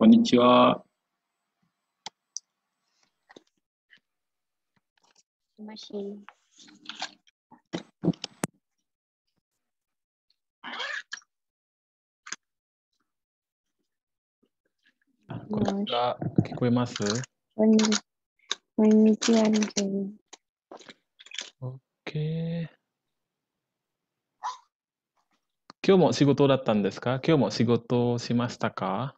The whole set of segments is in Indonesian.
こんにちは。もしもし。こんにちは。聞こえますこんにこんにちは、オッケー。今日も仕事だったんですか今日も仕事をしましたか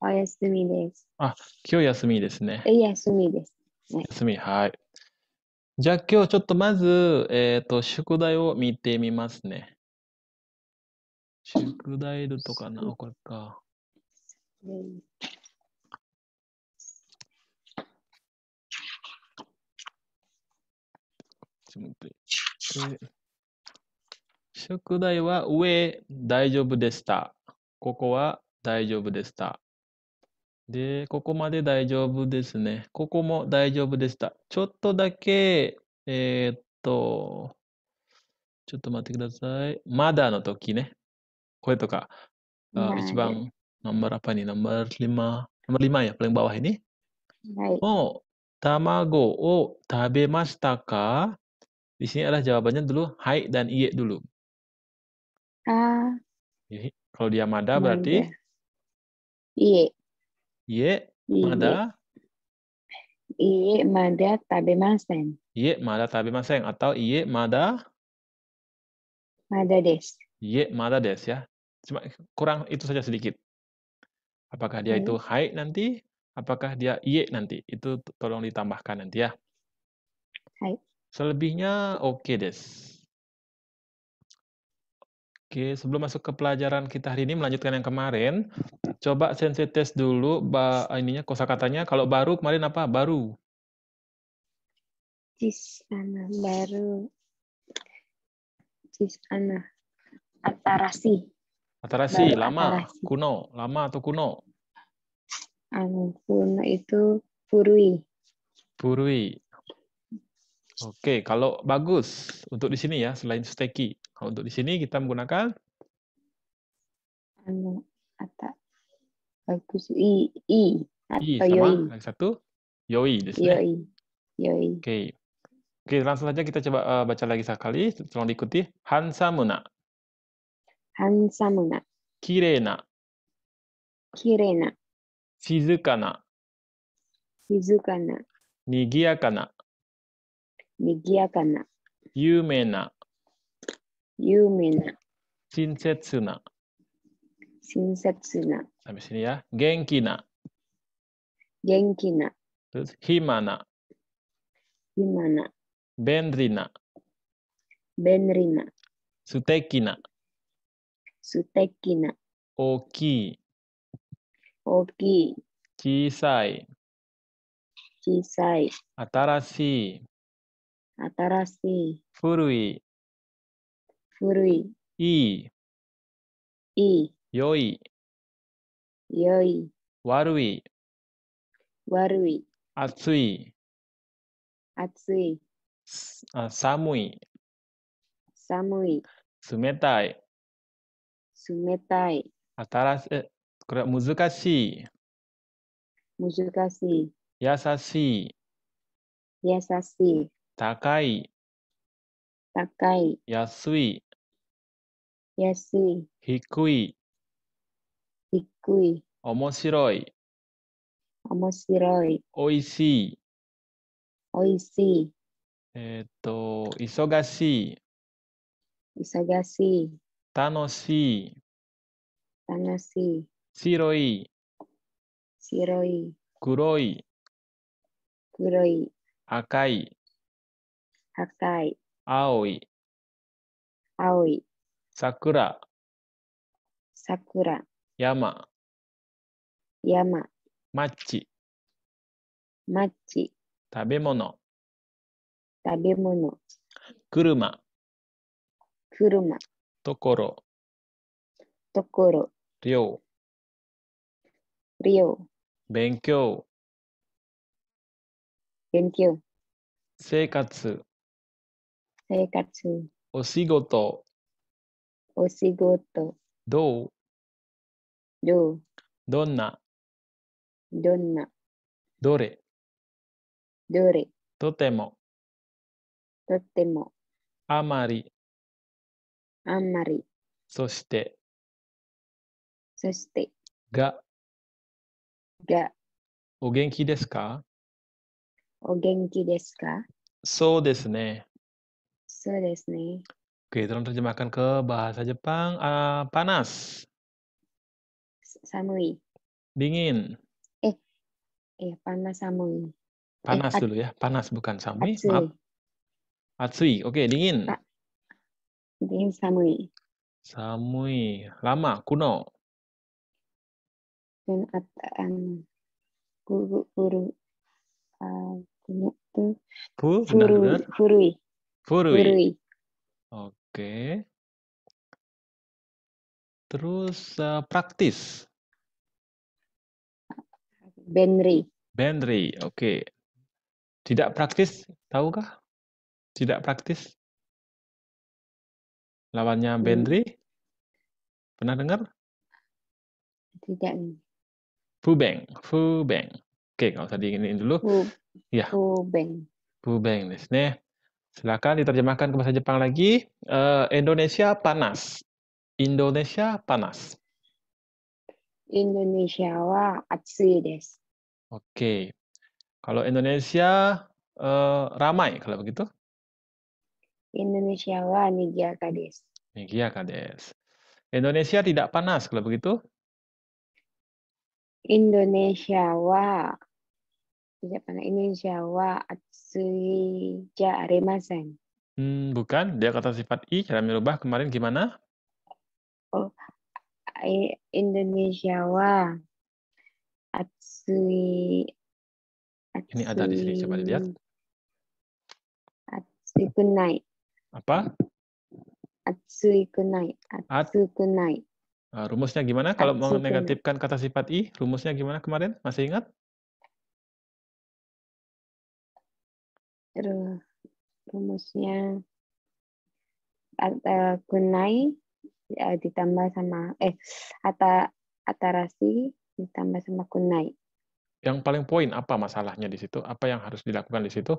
お休みです。あ、今日休みですね。休みです。は休み、はい。じゃあ今日ちょっとまず、えっ、ー、と、宿題を見てみますね。宿題とかな、これか。ちょっと待って。宿題は上、大丈夫でした。ここは大丈夫でした。で、ここまで大丈夫ですね。ここも大丈夫でした。ちょっとだけ、えー、っと、ちょっと待ってください。まだの時ね。これとか、uh, Di sini adalah jawabannya dulu hai dan iye dulu. Ah. Uh, Jadi, kalau dia mada berarti iye. Ye mada Iye mada tabemasen. Iye mada tabemasen atau iye mada mada des. Iye mada des ya. Cuma kurang itu saja sedikit. Apakah dia hmm. itu hai nanti? Apakah dia iye nanti? Itu tolong ditambahkan nanti ya. Hai. Selebihnya oke okay, des. Oke, sebelum masuk ke pelajaran kita hari ini melanjutkan yang kemarin, coba sensei tes dulu ba ininya katanya. Kalau baru kemarin apa? Baru. ana, baru. ana. atarasi. Atarasi baru lama, atarasi. kuno, lama atau kuno? Anu kuno itu purui. Purui. Oke, kalau bagus untuk di sini ya selain steki. Kalau untuk di sini kita menggunakan anu ata bagus i i atau i sama yoi. lagi satu yoi di sini. Yoi. Yoi. Oke. Okay. Oke, okay, langsung saja kita coba uh, baca lagi sekali, tolong diikuti. Hansamuna. Hansamuna. Kirena. Kirena. Shizukana. Shizukana. Nigiyakana. Nigiyakana. Yumena. ユーミナ。シンセツナ。シンセツナ。サミシニア。ゲンキナ。ゲンキナ。ヒマナ。ヒマナ。ベンリナ。ベンリナ。ステキナ。ステキナ。大きい。大きい。小さい。小さい。新しい。新しい。古い。古い、いい、いい、良い、良い、悪い、悪い、暑い、暑い、あ寒い、寒い、冷たい、冷たい、新しい、これは難しい、難しい、優しい、優しい、高い、高い、安い、安い、低い、低い、面白い、面白い、おいしい、おいしい、えっと、忙しい、忙しい、楽しい、楽しい、白い、白い、黒い、黒い、赤い、赤い、青い、青い、桜、桜、山、山、マッチ、マッチ、食べ物、食べ物、車、車、ところ、ところ、量、量、勉強、勉強、生活、生活、お仕事、お仕事。どうどうどんなどんなどれどれとてもとてもあまりあんまりそしてそしてががお元気ですかお元気ですかそうですね。そうですね。Oke, tolong terjemahkan ke bahasa Jepang. Uh, panas. Samui. Dingin. Eh, iya, eh panas samui. Panas eh, dulu ya. Panas bukan samui. Atsui. Maaf. Atsui. Oke, dingin. dingin samui. Samui. Lama, kuno. Dan um, guru, guru, uh, guru, tuh. guru, guru, guru, Furui. Furui. Oke. Terus uh, praktis. Benri. Benri, oke. Tidak praktis, tahukah? Tidak praktis. Lawannya hmm. Benri. Pernah dengar? Tidak. Fubeng, Fubeng. Oke, okay, kalau tadi ini dulu. Fubeng. ya. Fubeng. Fubeng, nih. Silakan diterjemahkan ke bahasa Jepang lagi. Uh, Indonesia panas. Indonesia panas. Indonesia wa atsui desu. Oke. Okay. Kalau Indonesia uh, ramai kalau begitu? Indonesia wa nigiyaka desu. Nigiyaka desu. Indonesia tidak panas kalau begitu? Indonesia wa tidak pernah ini Jawa Atsui ja aremasen. Hmm, bukan, dia kata sifat i cara merubah kemarin gimana? Oh, Indonesia wa atsui, atsui Ini ada di sini coba dilihat. Atsui kunai. Apa? Atsui kunai. Atsui kunai. At, uh, eh, rumusnya gimana? Kalau mau negatifkan kata sifat i, rumusnya gimana kemarin? Masih ingat? rumusnya uh, eh, gunai ya, ditambah sama eh atau atarasi ditambah sama gunai. Yang paling poin apa masalahnya di situ? Apa yang harus dilakukan di situ?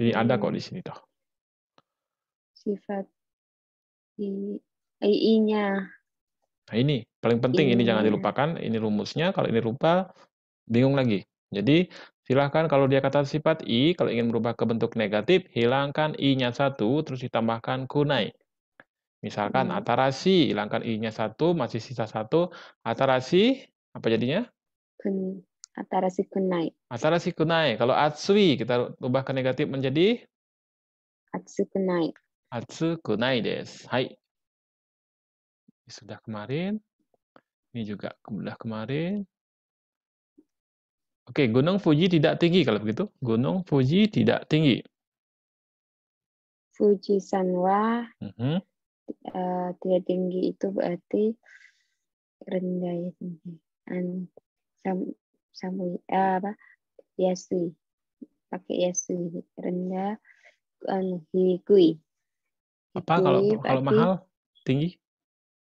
Ini ada kok di hmm. sini toh. Sifat eh, i-nya. Nah ini paling penting ini jangan dilupakan. Ini rumusnya. Kalau ini lupa bingung lagi. Jadi Silahkan kalau dia kata sifat i, kalau ingin berubah ke bentuk negatif, hilangkan i-nya satu, terus ditambahkan kunai. Misalkan hmm. atarasi, hilangkan i-nya satu, masih sisa satu. Atarasi, apa jadinya? Kun, atarasi kunai. Atarasi kunai. Kalau atsui, kita ubah ke negatif menjadi? Atsu kunai. Atsu kunai des. Hai. Sudah kemarin. Ini juga sudah kemarin. Oke, Gunung Fuji tidak tinggi kalau begitu. Gunung Fuji tidak tinggi. Fuji Sanwa uh -huh. uh, tidak tinggi itu berarti rendah ya An sam samui uh, apa yasui pakai yasui rendah an hirikui. Apa kalau kalau mahal tinggi?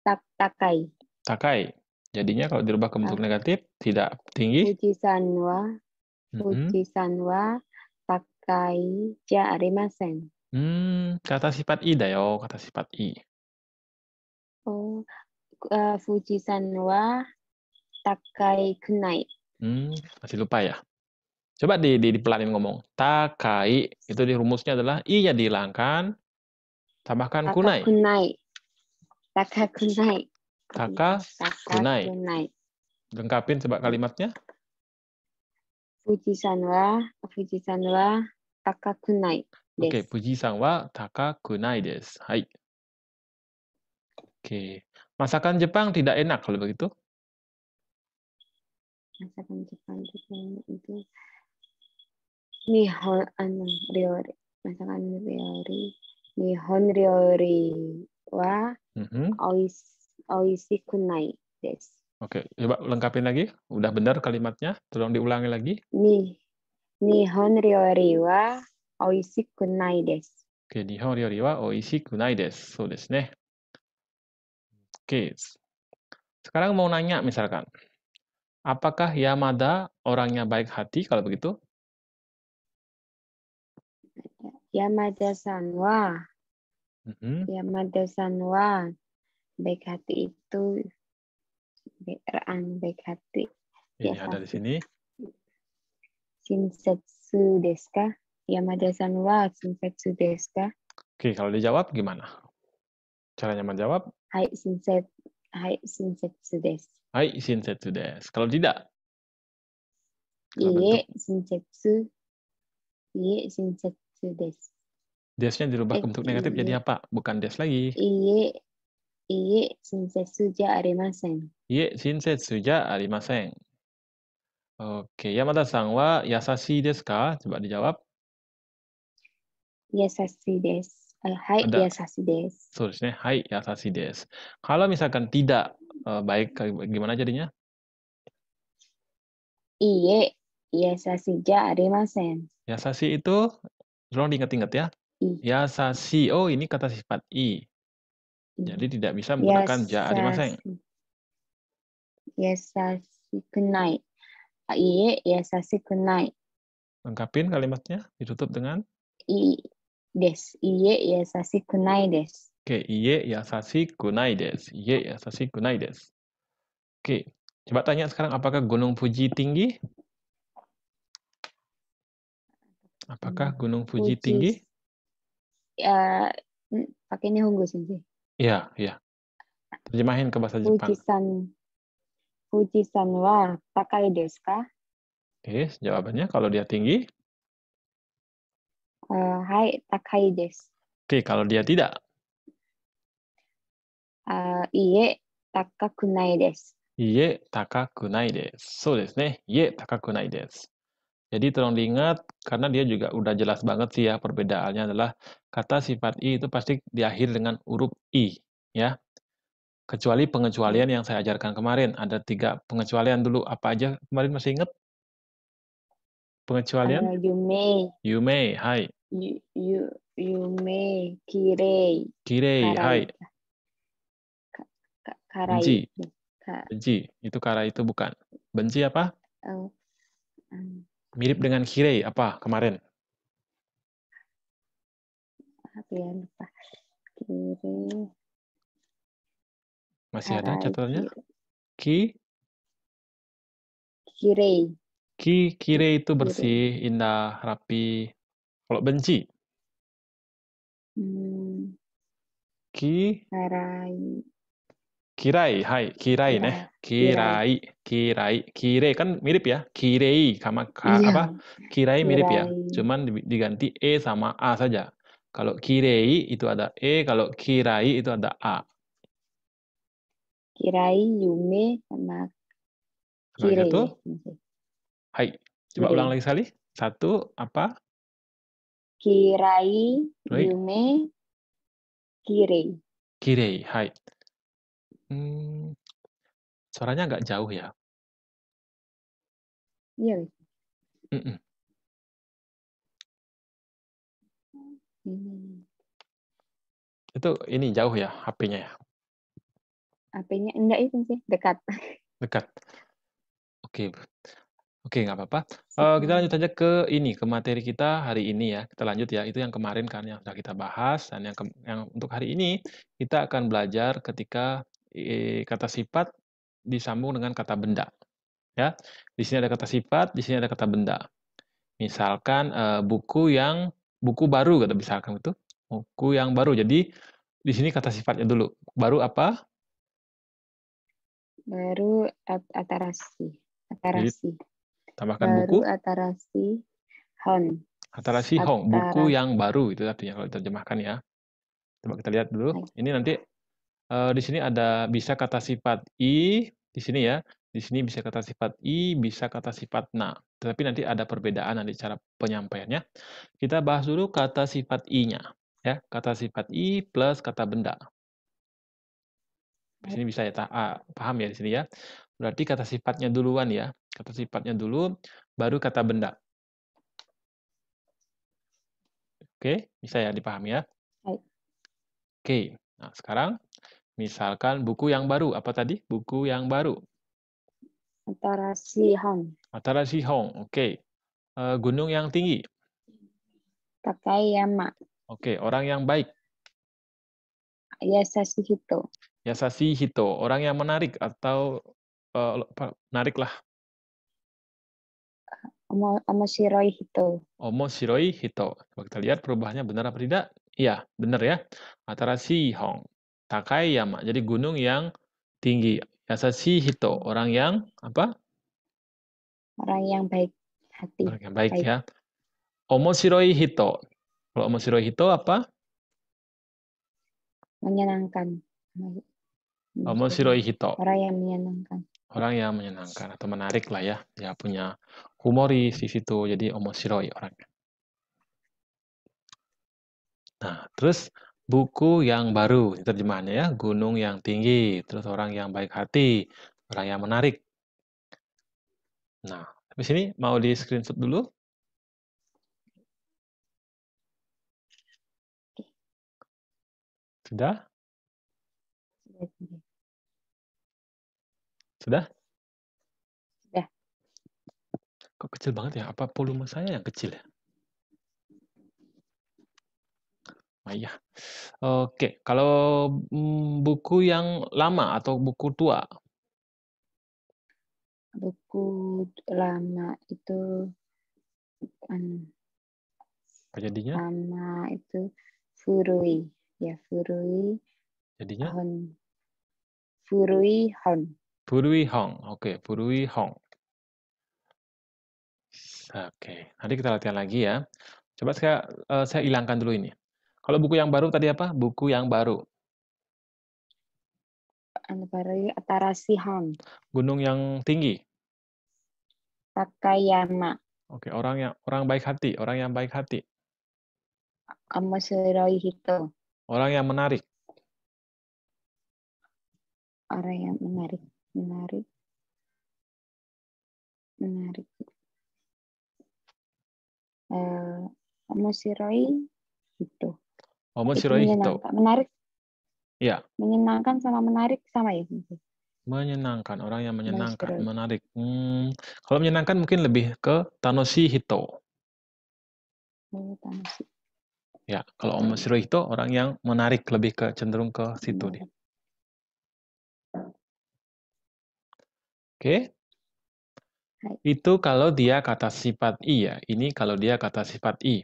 Tak takai. Takai. Jadinya kalau dirubah ke bentuk negatif tidak tinggi. Uji sanwa, uji sanwa takai ja arimasen. Hmm, kata sifat i dah yo, kata sifat i. Oh, uh, eh, fuji sanwa takai kunai. Hmm, masih lupa ya. Coba di, di dipelanin ngomong. Takai itu di rumusnya adalah i ya dihilangkan, tambahkan kunai. Kunai. Takai kunai. Taka Kunai, Lengkapin sebab kalimatnya. Fujisan wa, Fujisan wa Taka desu. Oke, okay, Fujisan wa Kunai desu. Hai. Oke. Okay. Masakan Jepang tidak enak kalau begitu? Masakan Jepang tidak itu Nihon anu ryori. Masakan ryori. Nihon ryori wa mm -hmm. oishi oishi oh, kunai des. Oke, coba lengkapi lagi. Udah benar kalimatnya? Tolong diulangi lagi. Ni, nihon ryori wa oishi kunai des. Oke, nihon ryori wa oishi kunai des. So desu ne. Oke. Sekarang mau nanya misalkan. Apakah Yamada orangnya baik hati kalau begitu? Yamada-san wa. Mm -hmm. Yamada-san wa baik hati itu berang baik hati. Ini ya, ada di sini. Shinsetsu deska. Yamada-san wa shinsetsu deska. Oke, kalau dijawab gimana? Caranya menjawab? Hai shinset hai shinsetsu des. Hai shinsetsu des. Kalau tidak? Iye shinsetsu. Iye shinsetsu des Desnya dirubah ke eh, bentuk negatif jadi apa? Bukan des lagi. Iye arimasen. arimasen. Iye Iye Oke, Yamada san wa yasashi desu ka? Coba dijawab. Yasashi desu. Eh, hai, Ada. yasashi desu. So, disini, Hai, yasashi desu. Kalau misalkan tidak uh, baik, eh, gimana jadinya? Iye, yasashi ja arimasen. Yasashi itu, tolong diingat-ingat ya. I. Yasashi. Oh, ini kata sifat i. Jadi mm-hmm. tidak bisa menggunakan ja arimasen. Yasashikunai. Ah, iye yasashikunai. Lengkapin kalimatnya ditutup dengan i des. Iye yasashikunai des. Oke, iye yasashikunai des. Iye yasashikunai des. Oke, coba tanya sekarang apakah Gunung Fuji tinggi? Apakah Gunung Fuji, Fuji. tinggi? Uh, pakai ini sih. Iya iya. Terjemahin ke bahasa Jepang. Fujisan. Fujisan wa takai desu ka? Yes, jawabannya kalau dia tinggi? Uh, hai, takai desu. Oke, okay, kalau dia tidak? Uh, eh, iye, takaku nai desu. Iye, takaku nai desu. So desu ne. Iye, takaku nai desu. Jadi tolong diingat karena dia juga udah jelas banget sih ya perbedaannya adalah kata sifat i itu pasti diakhir dengan huruf i ya. Kecuali pengecualian yang saya ajarkan kemarin. Ada tiga pengecualian dulu. Apa aja kemarin masih inget Pengecualian? Uh, you may. You may, hai. You, you, you may. Kirei. Kirei, hai. Benci. Benci. Itu karai itu bukan. Benci apa? Uh, um mirip dengan Kirei apa kemarin? ya lupa. Masih ada catatannya? Ki Kirei. Ki Kirei itu bersih, kirei. indah, rapi. Kalau benci? Hmm. Ki Harai. Kirai, hai, kirai iya. ne, Kirai, Kirai, kirai, kan mirip ya. Kirei sama ka, iya, apa? Kirai mirip ya. Cuman diganti e sama a saja. Kalau kirei itu ada e, kalau kirai itu ada a. Kirai, Yume, sama Kirai, Kirei itu, hai. Coba ulang lagi sekali. Satu, apa? Kirai, Yume, Kirei. kirei, hai. Hmm, suaranya agak jauh ya? Iya. -mm. Itu ini jauh ya HP-nya ya? HP-nya enggak itu sih, dekat. Dekat. Oke. Oke, nggak apa-apa. Uh, kita lanjut aja ke ini, ke materi kita hari ini ya, kita lanjut ya. Itu yang kemarin kan yang sudah kita bahas dan yang yang untuk hari ini kita akan belajar ketika Eh, kata sifat disambung dengan kata benda. Ya, di sini ada kata sifat, di sini ada kata benda. Misalkan eh, buku yang buku baru kata misalkan itu, buku yang baru. Jadi di sini kata sifatnya dulu. Baru apa? Baru atarasi. Atarasi. Jadi, tambahkan baru buku. atarasi hon. Atarasi hon, buku yang baru itu artinya kalau diterjemahkan ya. Coba kita lihat dulu. Ini nanti uh, di sini ada bisa kata sifat i di sini ya. Di sini bisa kata sifat i, bisa kata sifat na. Tetapi nanti ada perbedaan nanti cara penyampaiannya. Kita bahas dulu kata sifat i-nya ya, kata sifat i plus kata benda. Di sini bisa ya paham ya di sini ya. Berarti kata sifatnya duluan ya. Kata sifatnya dulu baru kata benda. Oke, bisa ya dipahami ya. Oke. Nah, sekarang Misalkan buku yang baru, apa tadi? Buku yang baru. Atarashi Hong. Atarashi Hong, oke. Okay. Uh, eh, gunung yang tinggi. Takayama. Oke, okay. orang yang baik. Yasashi Hito. Yasashi Hito, orang yang menarik atau uh, eh, menarik lah. Omoshiroi Hito. Omoshiroi Hito. kita lihat perubahannya benar apa tidak. Iya, benar ya. Atarashi Hong yama Jadi gunung yang tinggi. Yasashi hito, orang yang apa? Orang yang baik hati. Orang yang baik, baik. ya. Omoshiroi hito. Kalau omoshiroi hito apa? Menyenangkan. Hmm. Omoshiroi hito. Orang yang menyenangkan. Orang yang menyenangkan atau menarik lah ya. Ya punya humoris di situ. Jadi omoshiroi orangnya. Nah, terus Buku yang baru, terjemahannya ya. Gunung yang tinggi, terus orang yang baik hati, orang yang menarik. Nah, di sini mau di screenshot dulu. Sudah? Sudah? Sudah. Kok kecil banget ya? Apa volume saya yang kecil ya? Nah, iya. Oke, kalau mmm, buku yang lama atau buku tua? Buku lama itu anu, apa jadinya? Lama itu Furui, ya Furui. Jadinya? Hon. Furui Hon. Furui Hong, oke, Furui Hong. Oke, nanti kita latihan lagi ya. Coba saya uh, saya hilangkan dulu ini. Kalau buku yang baru tadi apa? Buku yang baru. Atarasihan. Gunung yang tinggi. Takayama. Oke, orang yang orang baik hati, orang yang baik hati. Hito. Orang yang menarik. Orang yang menarik, menarik. Menarik. Eh, uh, itu. Omoshiroi hito. Menarik. Ya. Menyenangkan sama menarik sama ya. Menyenangkan, orang yang menyenangkan, menarik. Hmm, kalau menyenangkan mungkin lebih ke tanoshi hito. Oh, tanoshi. Ya, kalau omoshiroi hito orang yang menarik lebih ke cenderung ke situ nih. Iya. Oke. Okay. Itu kalau dia kata sifat I ya. Ini kalau dia kata sifat I.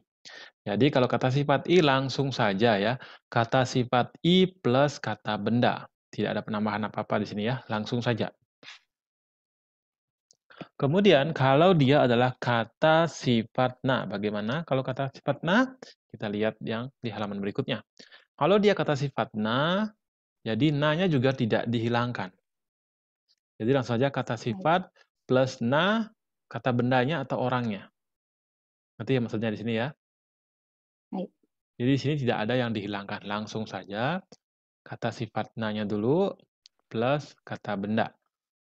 Jadi kalau kata sifat I langsung saja ya, kata sifat I plus kata benda. Tidak ada penambahan apa-apa di sini ya, langsung saja. Kemudian kalau dia adalah kata sifat na, bagaimana? Kalau kata sifat na, kita lihat yang di halaman berikutnya. Kalau dia kata sifat na, jadi na-nya juga tidak dihilangkan. Jadi langsung saja kata sifat plus na, kata bendanya atau orangnya. Nanti ya maksudnya di sini ya. Jadi di sini tidak ada yang dihilangkan. Langsung saja kata sifat nanya dulu plus kata benda.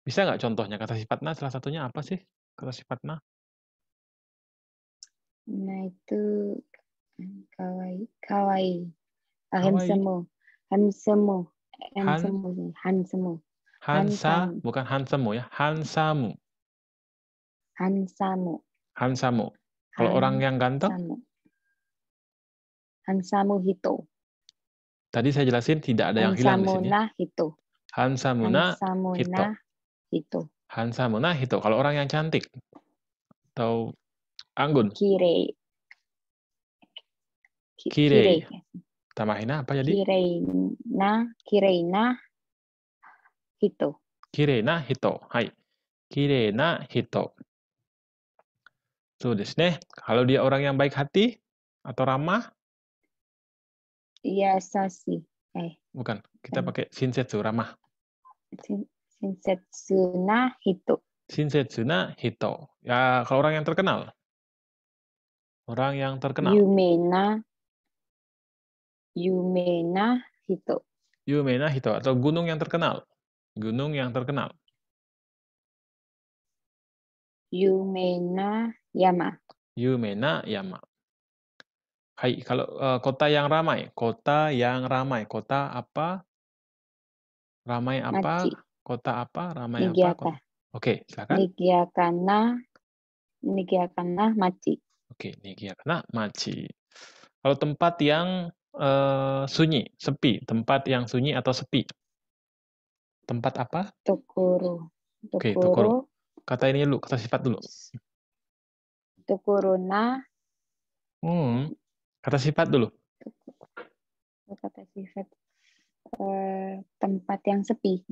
Bisa nggak contohnya kata sifat na salah satunya apa sih kata sifat na? Nah itu kawaii kawaii. Ah, handsome. Handsome. Handsome. Handsome. Hansa bukan hansamu ya, hansamu. Hansamu. Hansamu. Kalau Han orang yang ganteng? Hansa Hito. Tadi saya jelasin tidak ada yang hilang di sini. Hito. Hansamuna, Hansamuna Hito. Hito. Hansamuna Hito. Kalau orang yang cantik atau anggun. Kirei. Kirei. Tamahina apa jadi? Kireina, kireina hito. Kireina hito. Hai. Kireina hito. So desu ne. Kalau dia orang yang baik hati atau ramah, Yasashi. Eh. Bukan, kita pakai Shinsetsu ramah. shinsetsu na hito. Shinsetsu na hito. Ya, kalau orang yang terkenal. Orang yang terkenal. Yumena Yumena hito. Yumena hito atau gunung yang terkenal. Gunung yang terkenal. Yumena yama. Yumena yama. Hai, kalau uh, kota yang ramai kota yang ramai, kota apa? Ramai apa? Kota apa? Ramai apa? Oke, okay, Oke, silakan. Niigakana Niigakana Maci. Oke, Niigakana Maci. Kalau tempat yang, uh, sunyi, sepi, tempat yang sunyi atau sepi? Tempat apa? Tokoro Oke, Tokoro. Tokoro. Kata ini lu, kata sifat dulu. Tokoro na hmm. Kata sifat dulu. Kata sifat. Eh, tempat yang sepi.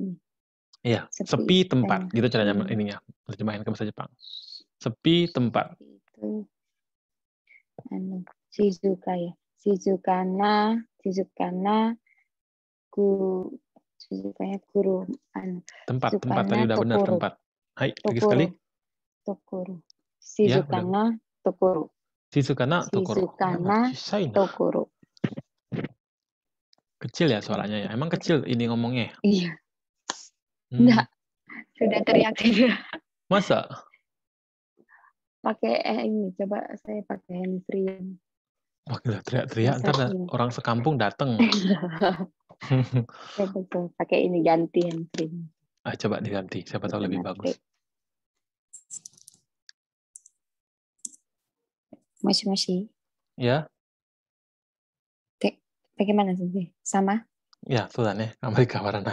Iya, sepi, sepi tempat. Gitu caranya ininya. Terjemahin ke bahasa Jepang. Sepi tempat. Itu anu Shizuka ya. Shizukana, Shizukana ku Shizukanya guru anu. Tempat, Shizukana, tempat tadi udah benar tempat. Hai, lagi sekali. Tokoro. Shizukana ya, tokoro. Iya, Shizu Kecil ya suaranya ya. Emang kecil ini ngomongnya? Ya? Iya. Hmm. Sudah teriak Masa? Pakai eh, ini coba saya pakai hand free. Pakai teriak-teriak ntar orang sekampung dateng. pakai ini ganti hand Ah, coba diganti, siapa tahu lebih bagus. もしもし。や、Te- ya. Bagaimana sih? Sama? Ya, sudah nih.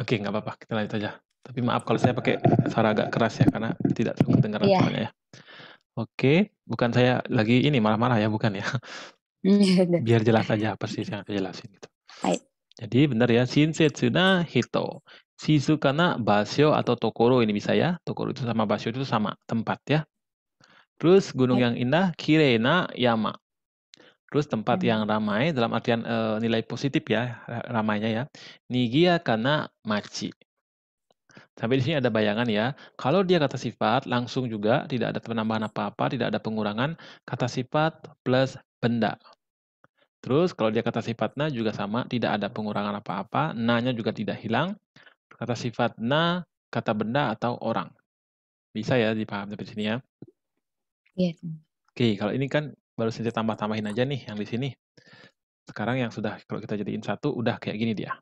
Oke, nggak apa-apa. Kita lanjut aja. Tapi maaf kalau saya pakai suara agak keras ya, karena tidak kedengaran Iya. suaranya ya. Oke, bukan saya lagi ini marah-marah ya, bukan ya. Biar jelas aja persis yang saya jelasin gitu. Jadi benar ya, shinsetsu na hito karena Basio atau Tokoro ini bisa ya. Tokoro itu sama Basio itu sama tempat ya. Terus gunung ya. yang indah Kirena Yama. Terus tempat hmm. yang ramai dalam artian e, nilai positif ya ramainya ya. Nigia karena machi. Sampai di sini ada bayangan ya. Kalau dia kata sifat langsung juga tidak ada penambahan apa-apa, tidak ada pengurangan kata sifat plus benda. Terus kalau dia kata sifatnya juga sama, tidak ada pengurangan apa-apa, nanya juga tidak hilang kata sifat na, kata benda atau orang. Bisa ya dipaham dari sini ya? Iya. Yeah. Oke, kalau ini kan baru saja tambah-tambahin aja nih yang di sini. Sekarang yang sudah kalau kita jadiin satu udah kayak gini dia.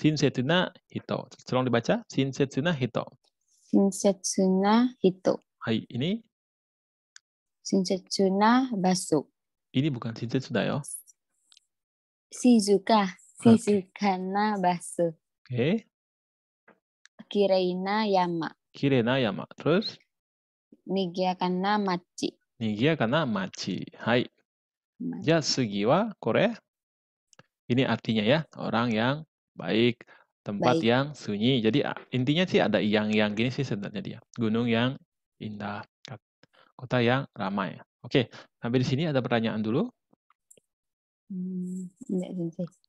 Shinsetsuna hito. Tolong dibaca. Shinsetsuna hito. Shinsetsuna hito. Hai, ini Shinsetsuna basu. Ini bukan Shinsetsuna ya? Shizuka. Shizukana na basu. Oke. Okay. Kireina Yama. Kirena Yama. Terus? Nigia kana machi. Nigia kana machi. Hai. Ya, sugi wa kore. Ini artinya ya, orang yang baik, tempat baik. yang sunyi. Jadi intinya sih ada yang-yang gini sih sebenarnya dia. Gunung yang indah, kota yang ramai. Oke, sampai di sini ada pertanyaan dulu? Hmm,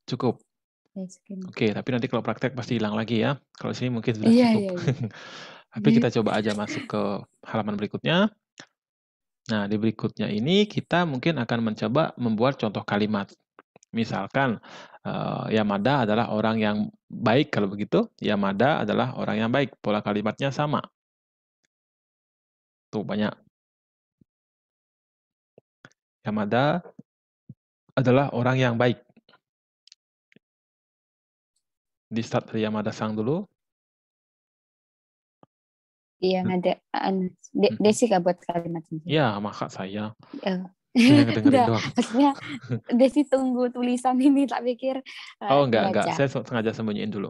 Cukup. Oke, okay, tapi nanti kalau praktek pasti hilang lagi ya. Kalau sini mungkin sudah yeah, cukup. Yeah, iya. yeah. tapi kita iya. coba aja masuk ke halaman berikutnya. Nah, di berikutnya ini kita mungkin akan mencoba membuat contoh kalimat. Misalkan, uh, Yamada adalah orang yang baik. Kalau begitu, Yamada adalah orang yang baik. Pola kalimatnya sama. Tuh, banyak. Yamada adalah orang yang baik di start dari Yamada Sang dulu. Iya, hmm. ada an de hmm. Desi gak buat kalimat ini. Iya, maka saya. Uh. Nggak, maksudnya Desi tunggu tulisan ini tak pikir. Eh, oh enggak, baca. enggak. Saya sengaja sembunyiin dulu.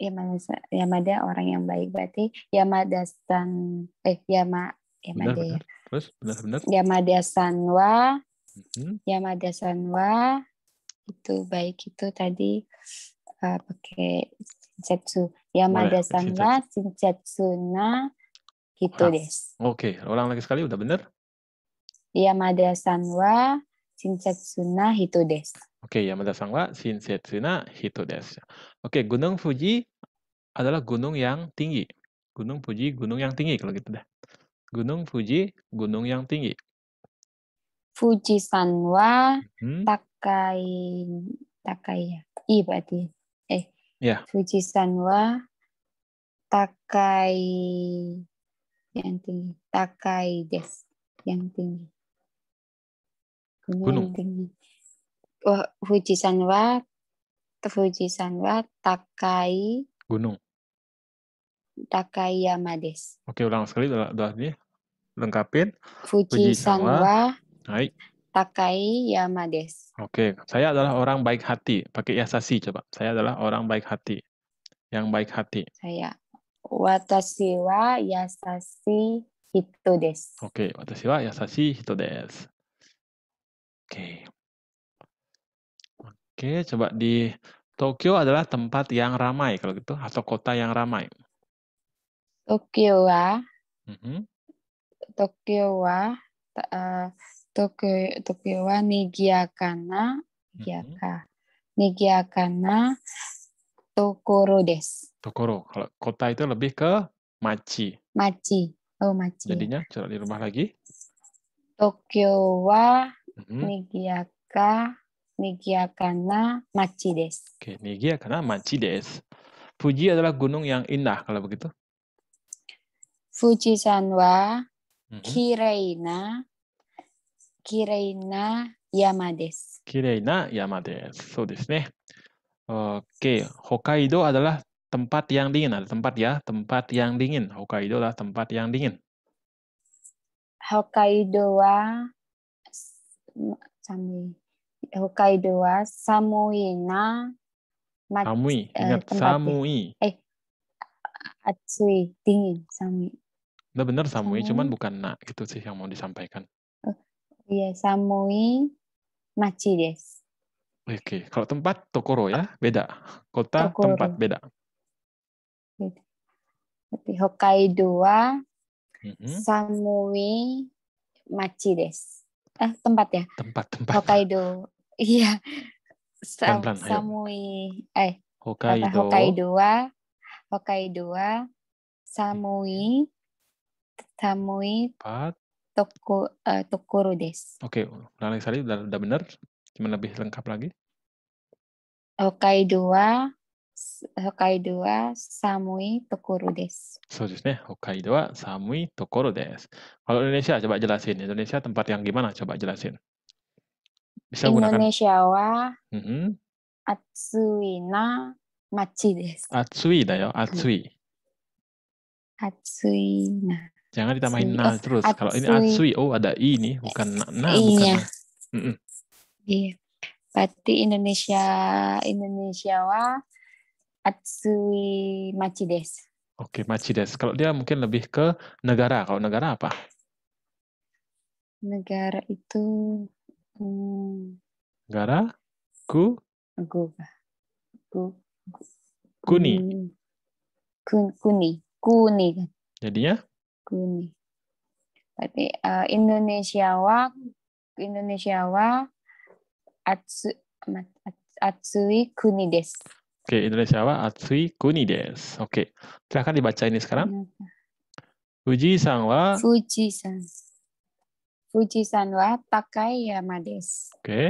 Yamada, Yamada orang yang baik berarti Yamada San eh Yama Yamada benar, Benar. Terus benar benar. Yamada Sanwa. Mm -hmm. Yamada Sanwa itu baik itu tadi uh, pakai shinjatsu Yamada madasana Shinjatsuna gitu ha. des oke okay. ulang lagi sekali udah bener Yamada Sanwa Shinjatsuna Hito des Oke, okay, Yamada Sangwa, shinsetsu Hito desu. Oke, okay, Gunung Fuji adalah gunung yang tinggi. Gunung Fuji, gunung yang tinggi kalau gitu dah. Gunung Fuji, gunung yang tinggi. Fuji Sanwa hmm. tak takai takai ya i berarti eh yeah. fujisan wa takai yang tinggi takai des yang tinggi gunung, Yang tinggi wah fujisan wa fujisan wa takai gunung takai yamades oke ulang sekali udah, udah nih lengkapin fujisan wa Hai. Takai Yamades. Oke, okay. saya adalah orang baik hati. Pakai yasashi coba. Saya adalah orang baik hati. Yang baik hati. Saya. Watashi wa yasashi hito des. Oke, okay. watashi wa yasashi hito des. Oke. Okay. Oke, coba di Tokyo adalah tempat yang ramai kalau gitu atau kota yang ramai. Tokyo wa. Mm -hmm. Tokyo wa uh, Tokyo Tokyo wa nigiakana mm-hmm. nigiaka. Nigiakana tokoro des. Tokoro. Kalau kota itu lebih ke machi. Machi. Oh, machi. Jadinya coba di rumah lagi. Tokyo wa mm-hmm. nigiaka nigiakana machi des. Oke, okay, nigiakana machi des. Fuji adalah gunung yang indah kalau begitu. Fuji san wa mm-hmm. kireina きれいな山です。きれいな山です。そうですね。Oke, Oke. Hokkaido adalah tempat yang dingin. Ada tempat ya, tempat yang dingin. Hokkaido adalah tempat yang dingin. Hokkaido wa samui. Hokkaido eh, wa samui na samui. Ingat eh, samui. Eh, atsui dingin samui. Udah benar samui, samui, cuman bukan na itu sih yang mau disampaikan. Iya, Samui Machi des. Oke, kalau tempat Tokoro ya, beda. Kota Tokoro. tempat beda. beda. Hokkaido wa Samui Machi des. Eh, tempat ya? Tempat, tempat. Hokkaido. Iya. Sam, Samui eh Hokkaido. Hokkaido wa Hokkaido wa Samui Samui Pat toko uh, eh, toko des. Oke, okay. Sari udah, udah benar. Cuma lebih lengkap lagi. Hokai dua, Hokai Samui Tokoro des. Selanjutnya Hokai Samui Tokoro des. Kalau Indonesia coba jelasin. Indonesia tempat yang gimana? Coba jelasin. Bisa Indonesia gunakan. wa mm -hmm. Atsui na machi des. Atsui da yo, ya, atsui. Atsui na. Jangan ditambahin na terus. Atsui. Kalau ini atsui, oh ada i nih, bukan na, iya. bukan Iya. Mm -mm. Iya. Berarti Indonesia Indonesia wa atsui machi des. Oke, okay, machi Kalau dia mungkin lebih ke negara. Kalau negara apa? Negara itu hmm, negara ku ku ku kuni. Kun, kuni. Kuni. Jadinya? Guni. Berarti uh, eh, Indonesia wa Indonesia wa atsu, atsui kuni des. Oke, okay, Indonesia wa atsui kuni des. Oke. Okay. Silakan dibaca ini sekarang. Iya, Fuji san wa Fuji san. Fuji san wa takai yama des. Oke. Okay.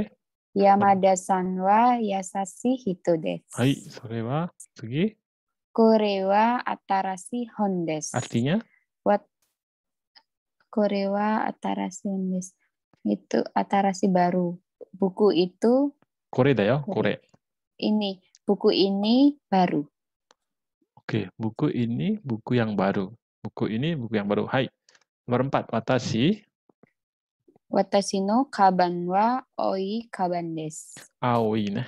Yamada san wa yasashi hito des. Hai, sore wa. Sugi. Korewa atarasi hondes. Artinya? Korewa Atarasi Desu. Itu Atarasi baru. Buku itu Korea ya, Korea. Ini buku ini baru. Oke, buku ini buku yang baru. Buku ini buku yang baru. Hai. Nomor 4, watashi Watashi no kaban wa oi kaban desu. Aoi ne. Nah.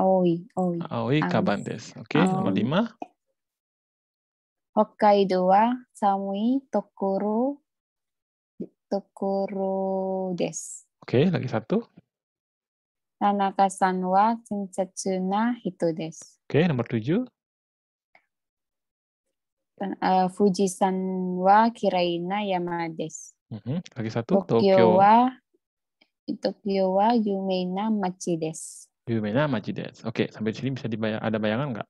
Aoi, oi. Aoi kaban desu. Oke, nomor 5. Hokkaido wa samui tokoro tokoro desu. Oke, okay, lagi satu. Tanaka-san wa sensatsu na hito desu. Oke, okay, nomor tujuh. Uh, Fuji-san wa kirai na yama desu. Mm -hmm. Lagi satu, Tokyo, Tokyo wa Tokyo wa yumei na machi desu. Yumei na machi desu. Oke, okay, sampai sini bisa dibayang, ada bayangan nggak?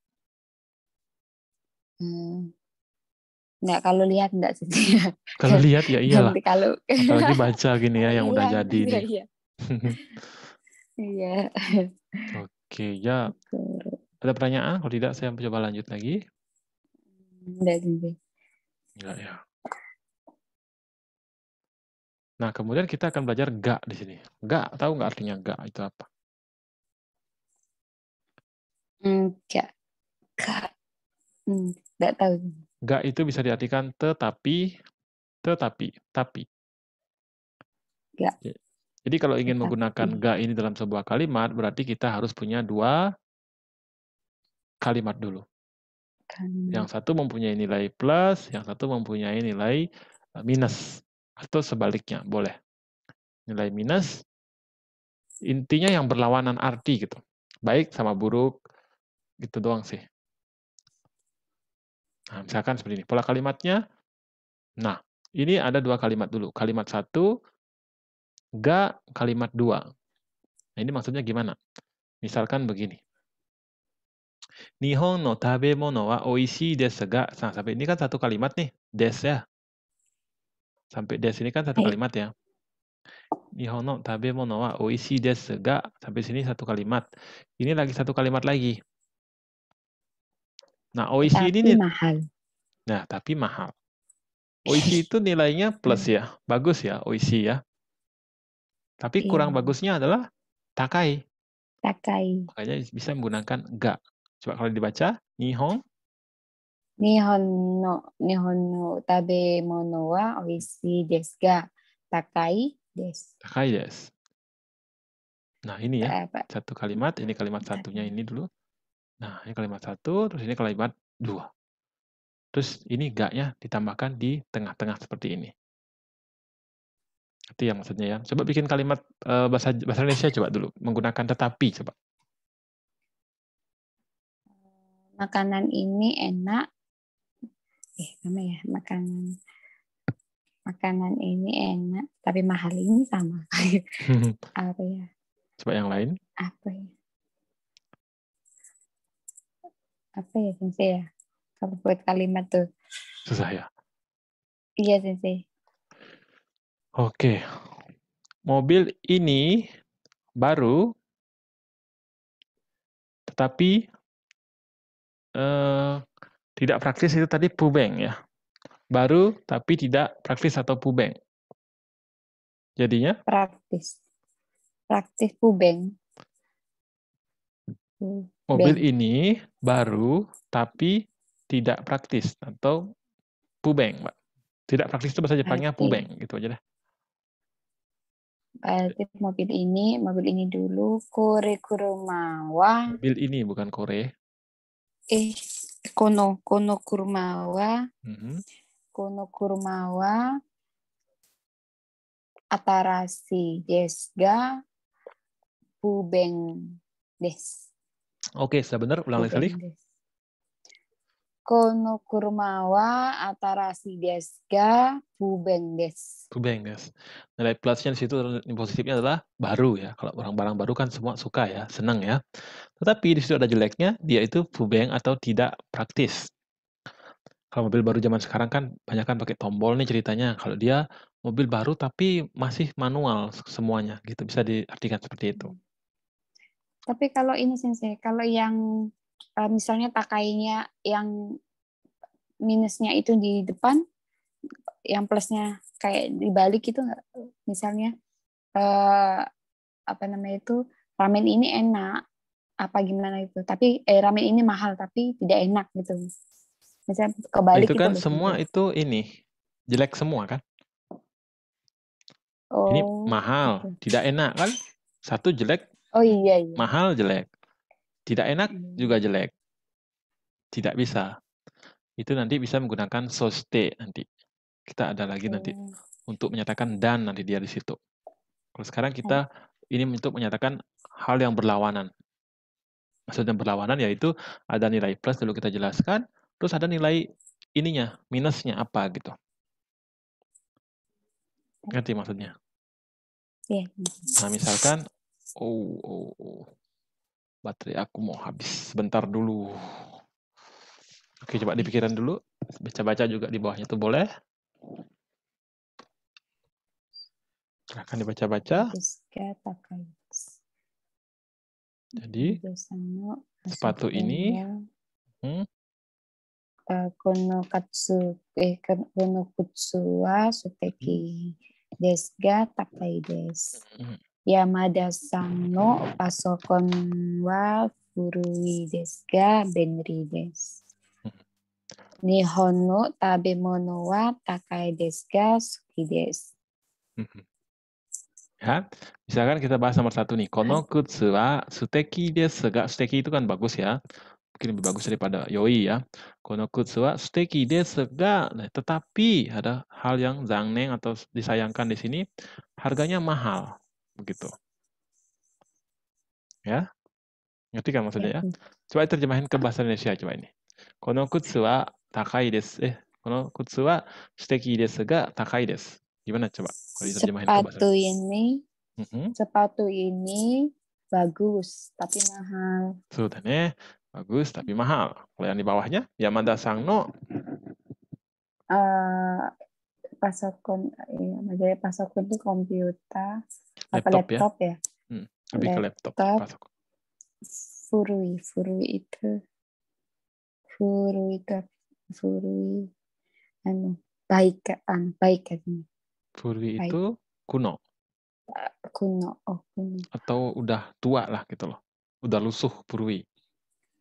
Hmm. Enggak kalau lihat enggak sih. Kalau lihat ya iyalah. Nanti kalau apalagi baca gini ya yang udah iya, jadi iya, nih. Iya. iya. Oke, ya. Ada pertanyaan? Kalau tidak saya coba lanjut lagi. Enggak sih. Enggak ya. Nah, kemudian kita akan belajar gak di sini. Gak, tahu nggak artinya gak itu apa? Enggak. enggak hmm, Enggak tahu. Gak itu bisa diartikan tetapi, tetapi, tapi. Ya. Jadi kalau ingin tetapi. menggunakan gak ini dalam sebuah kalimat, berarti kita harus punya dua kalimat dulu. Kalimat. Yang satu mempunyai nilai plus, yang satu mempunyai nilai e, minus. Atau sebaliknya, boleh. Nilai minus, intinya yang berlawanan arti gitu. Baik sama buruk, gitu doang sih. Nah, misalkan seperti ini. Pola kalimatnya, nah, ini ada dua kalimat dulu. Kalimat satu, gak kalimat dua. Nah, ini maksudnya gimana? Misalkan begini. Nihon no tabemono wa oishii desu ga. Nah, sampai ini kan satu kalimat nih. Des ya. Sampai des ini kan satu iya. kalimat ya. Nihon no tabemono wa oishii desu ga. Sampai sini satu kalimat. Ini lagi satu kalimat lagi. Nah, OIC tapi e ini mahal. Nah, tapi mahal. OIC e itu nilainya plus ya. Bagus ya OIC e ya. Tapi iya. kurang bagusnya adalah Takai. Takai. Makanya bisa menggunakan ga. Coba kalau dibaca, Nihon. Nihon no, Nihon no tabe mono wa oishii desu ga takai desu. Takai desu. Nah, ini ya. Satu kalimat, ini kalimat satunya ini dulu. Nah, ini kalimat satu, terus ini kalimat dua. Terus ini gaknya ditambahkan di tengah-tengah seperti ini. Itu yang maksudnya ya. Coba bikin kalimat eh, bahasa bahasa Indonesia coba dulu menggunakan tetapi coba. Eh, makanan ini enak. Eh, sama ya, makanan makanan ini enak, tapi mahal ini sama. Apa ya? Coba yang lain. Apa ya? apa ya sensei ya kalau buat kalimat tuh susah ya iya sensei oke mobil ini baru tetapi eh, tidak praktis itu tadi pubeng ya baru tapi tidak praktis atau pubeng jadinya praktis praktis pubeng hmm. Mobil Bank. ini baru tapi tidak praktis atau pubeng, Pak. Tidak praktis itu bahasa Jepangnya pubeng gitu aja deh. Berarti mobil ini, mobil ini dulu kore wa. Mobil ini bukan kore. Eh, kono kono wa. Mm -hmm. Kono wa Atarasi desga pubeng des. Oke, sudah benar. Ulang lagi sekali. Kono Kurmawa Atarasi Desga Bubengdes. Bubengdes. Nilai plusnya di situ positifnya adalah baru ya. Kalau orang barang baru kan semua suka ya, senang ya. Tetapi di situ ada jeleknya, dia itu bubeng atau tidak praktis. Kalau mobil baru zaman sekarang kan banyak kan pakai tombol nih ceritanya. Kalau dia mobil baru tapi masih manual semuanya gitu bisa diartikan seperti itu. Hmm. Tapi kalau ini sensei, kalau yang eh, misalnya takainya yang minusnya itu di depan, yang plusnya kayak dibalik itu nggak? Misalnya eh, apa namanya itu ramen ini enak apa gimana itu tapi eh, ramen ini mahal tapi tidak enak gitu misalnya kebalik itu kan itu semua gitu. itu ini jelek semua kan oh, ini mahal gitu. tidak enak kan satu jelek Oh iya, iya. Mahal jelek. Tidak enak hmm. juga jelek. Tidak bisa. Itu nanti bisa menggunakan soste nanti. Kita ada lagi okay. nanti oh. untuk menyatakan dan nanti dia di situ. Kalau sekarang kita okay. Hmm. ini untuk menyatakan hal yang berlawanan. Maksudnya berlawanan yaitu ada nilai plus dulu kita jelaskan, terus ada nilai ininya, minusnya apa gitu. Hmm. Ngerti maksudnya? Iya. Nah, misalkan Oh, oh, oh. Baterai aku mau habis. Sebentar dulu. Oke, coba di dulu. Baca-baca juga di bawahnya tuh boleh. Akan dibaca-baca. Jadi, sepatu ini hmm? kono katsu eh kono eh, kutsu wa suteki desu ga takai desu. Hmm, hmm. Yamada Sangno Pasokon wa Furui desu Benri des. Mm-hmm. Nihono tabemono wa takai desga suki des. Mm-hmm. Ya, misalkan kita bahas nomor satu nih. Kono mm-hmm. kutsu wa suteki desu ga. Suteki itu kan bagus ya. Mungkin lebih bagus daripada yoi ya. Kono kutsu wa suteki desu ga. Nah, tetapi ada hal yang zangneng atau disayangkan di sini. Harganya mahal begitu. Ya, ngerti kan maksudnya ya? Iya. Coba terjemahin ke bahasa Indonesia coba ini. Kono kutsu wa takai desu. Eh, kono kutsu wa shiteki desu ga takai desu. Gimana coba? Kalau diterjemahin sepatu ke bahasa Indonesia. ini, mm-hmm. sepatu ini bagus tapi mahal. Sudah nih, bagus tapi mahal. Kalau yang di bawahnya, Yamada Sangno. Uh, eh, pasokon, iya, ya, maksudnya pasokon itu komputer. Laptop, laptop ya? ya? Hmm, lebih laptop, ke laptop. Pasok. Furui, Furui itu Furui itu Furui anu baik anu baik kan. Furui baik. itu kuno. Eh, kuno, oh kuno. Atau udah tua lah gitu loh. Udah lusuh Furui.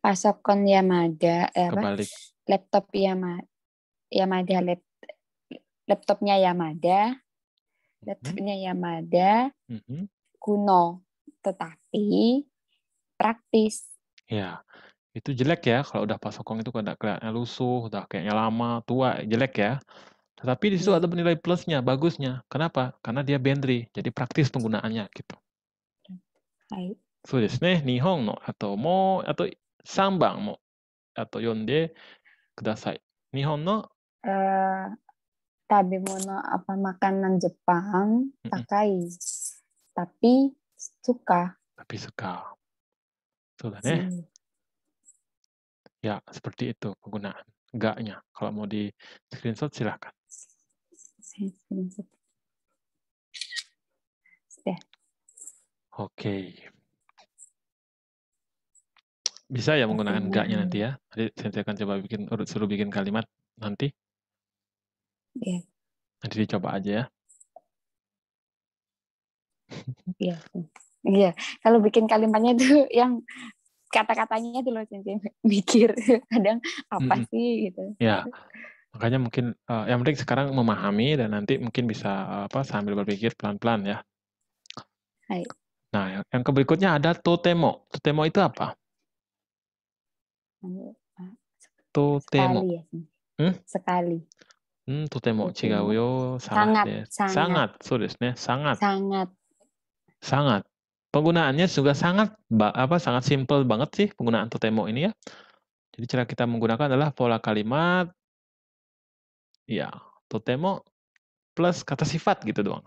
Pasokon Yamada eh, Kebalik. Laptop Yamada Yamada laptop laptopnya Yamada Letternya mm-hmm. Yamada hmm kuno, tetapi praktis. Ya, itu jelek ya kalau udah pasokong itu udah kelihatannya lusuh, udah kayaknya lama, tua, jelek ya. Tetapi di situ hmm. ada penilai plusnya, bagusnya. Kenapa? Karena dia bendri, jadi praktis penggunaannya gitu. Hai. So desu ne, Nihon no atau mo atau sambang mo atau yonde kudasai. Nihon no uh, mau apa makanan Jepang mm-hmm. tapi suka tapi suka kan ya? sudah nih ya seperti itu penggunaan enggaknya kalau mau di screenshot silahkan screenshot oke okay. bisa ya menggunakan enggaknya nanti ya nanti saya akan coba bikin suruh bikin kalimat nanti Iya. Nanti dicoba aja ya. Iya. Iya, kalau bikin kalimatnya itu yang kata-katanya itu loh cincin mikir kadang apa -hmm. sih gitu. Iya. Makanya mungkin uh, yang penting sekarang memahami dan nanti mungkin bisa uh, apa sambil berpikir pelan-pelan ya. Hai. Nah, yang, yang berikutnya ada totemo. Totemo itu apa? Totemo. Sekali ya, Hmm? Sekali hmm totemo ya. Sangat. sangat. Sangat. Sangat. Sangat. Penggunaannya juga sangat apa sangat simple banget sih penggunaan totemo ini ya. Jadi cara kita menggunakan adalah pola kalimat ya, totemo plus kata sifat gitu doang.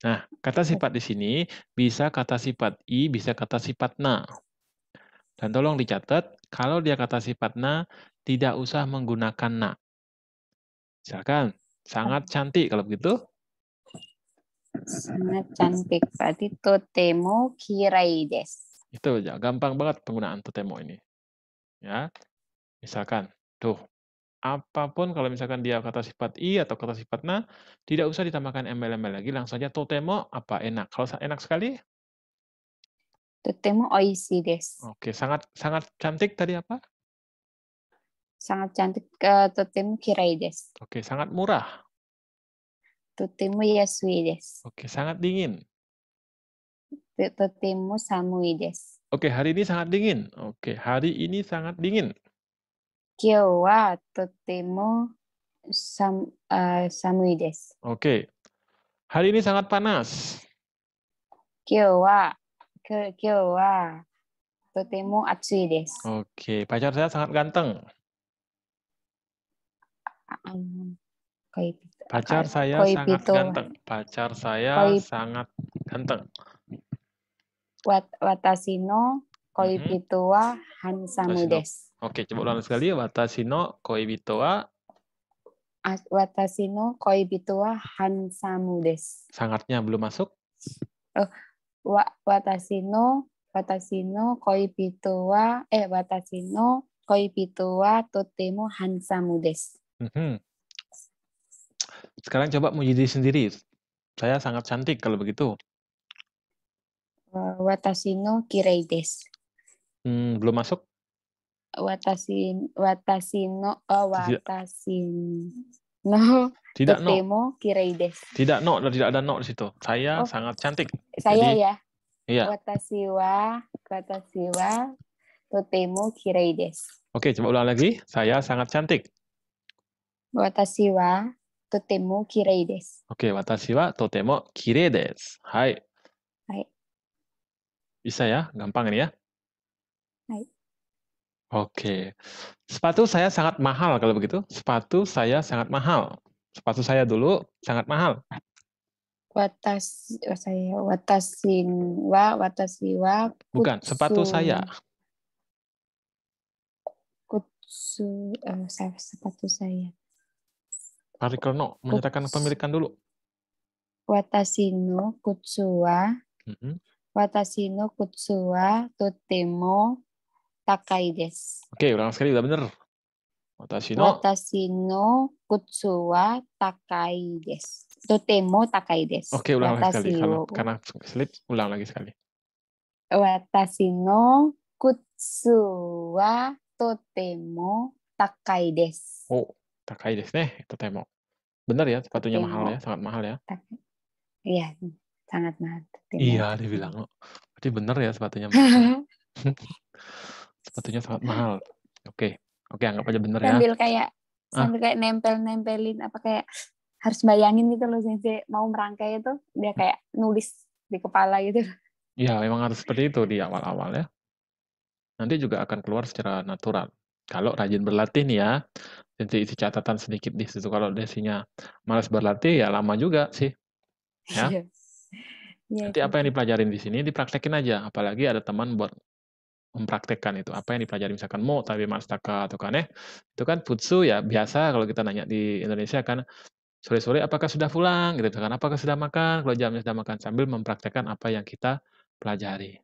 Nah, kata sifat di sini bisa kata sifat i, bisa kata sifat na. Dan tolong dicatat, kalau dia kata sifat na, tidak usah menggunakan nak. Misalkan Sangat cantik kalau begitu. Sangat cantik. Berarti totemo kirai des. Itu aja. gampang banget penggunaan totemo ini. Ya. Misalkan, tuh. Apapun kalau misalkan dia kata sifat i atau kata sifat na, tidak usah ditambahkan embel-embel lagi, langsung aja totemo apa enak. Kalau enak sekali, totemo oishi desu. Oke, sangat sangat cantik tadi apa? sangat cantik ke eh, tutimu kirai des. Oke, sangat murah. Tutimu yasui des. Oke, sangat dingin. Tutimu samui des. Oke, hari ini sangat dingin. Oke, hari ini sangat dingin. Kyo wa tutimu sam, uh, samui des. Oke. Hari ini sangat panas. Kyo wa kyo wa tutimu atsui Oke, pacar saya sangat ganteng. Pacar saya sangat ganteng. Pacar saya sangat ganteng. Wat watasino koibito mm-hmm. wa hansamu desu. Oke, coba ulang sekali. Watasino koibito wa watasino koibito wa hansamu desu. Sangatnya belum masuk? Oh, wa watasino watasino koibito wa eh watasino koibito wa totemo Hansamudes. desu. Hmm. Sekarang coba muji diri sendiri, "Saya sangat cantik," kalau begitu. Watasino eh, watashi no kirei desu. Mm, belum masuk? Watashi watashi no eee, eh, Tidak. watashi no Tidak no. Demo kirei desu. Tidak no, tidak ada no di situ. Saya Oh, sangat cantik. saya Jadi ya? iya. Watashi wa watashi wa totemo kirei Oke, coba ulang lagi. "Saya sangat cantik." totemo totemo Oke, Bisa ya, gampang ini ya. Hai. Oke. Sepatu saya sangat mahal kalau begitu. Sepatu saya sangat mahal. Sepatu saya dulu sangat mahal. Watas oh, saya watasin wa watasi wa kutsu. Bukan, sepatu saya. Kutsu uh, sepatu saya. Partikel no menyatakan Ups. pemilikan dulu. Watasino kutsua. Mm -hmm. Watasino kutsua totemo takai desu. Oke, okay, ulang sekali udah bener. Watasino. Kutsua kutsuwa takai desu. Totemo takai desu. Oke, okay, ulang lagi sekali. Karena, karena slip, ulang lagi sekali. Watasino kutsuwa totemo takai desu. Oh, 高いですね、とても。Benar ya, sepatunya mahal ya, sangat mahal ya. Iya, sangat mahal. Iya, dia bilang. Berarti benar ya sepatunya mahal. Kan？sepatunya sangat mahal. Oke, oke anggap aja benar ya. Sambil kayak sambil kayak nempel-nempelin apa kayak harus bayangin gitu loh sensei mau merangkai itu dia kayak nulis di kepala gitu. Iya, memang harus seperti itu di awal-awal ya. Nanti juga akan keluar secara natural. Kalau rajin berlatih nih ya, nanti isi catatan sedikit di situ. Kalau desinya malas berlatih ya lama juga sih. Ya. Yes. Iya. Iya, nanti yeah. apa yang dipelajarin di sini dipraktekin aja. Apalagi ada teman buat mempraktekkan itu apa yang dipelajari misalkan mau tapi taka atau kan eh itu kan futsu ya biasa kalau kita nanya di Indonesia kan sore-sore apakah sudah pulang gitu kan apakah sudah makan kalau jamnya sudah makan sambil mempraktekkan apa yang kita pelajari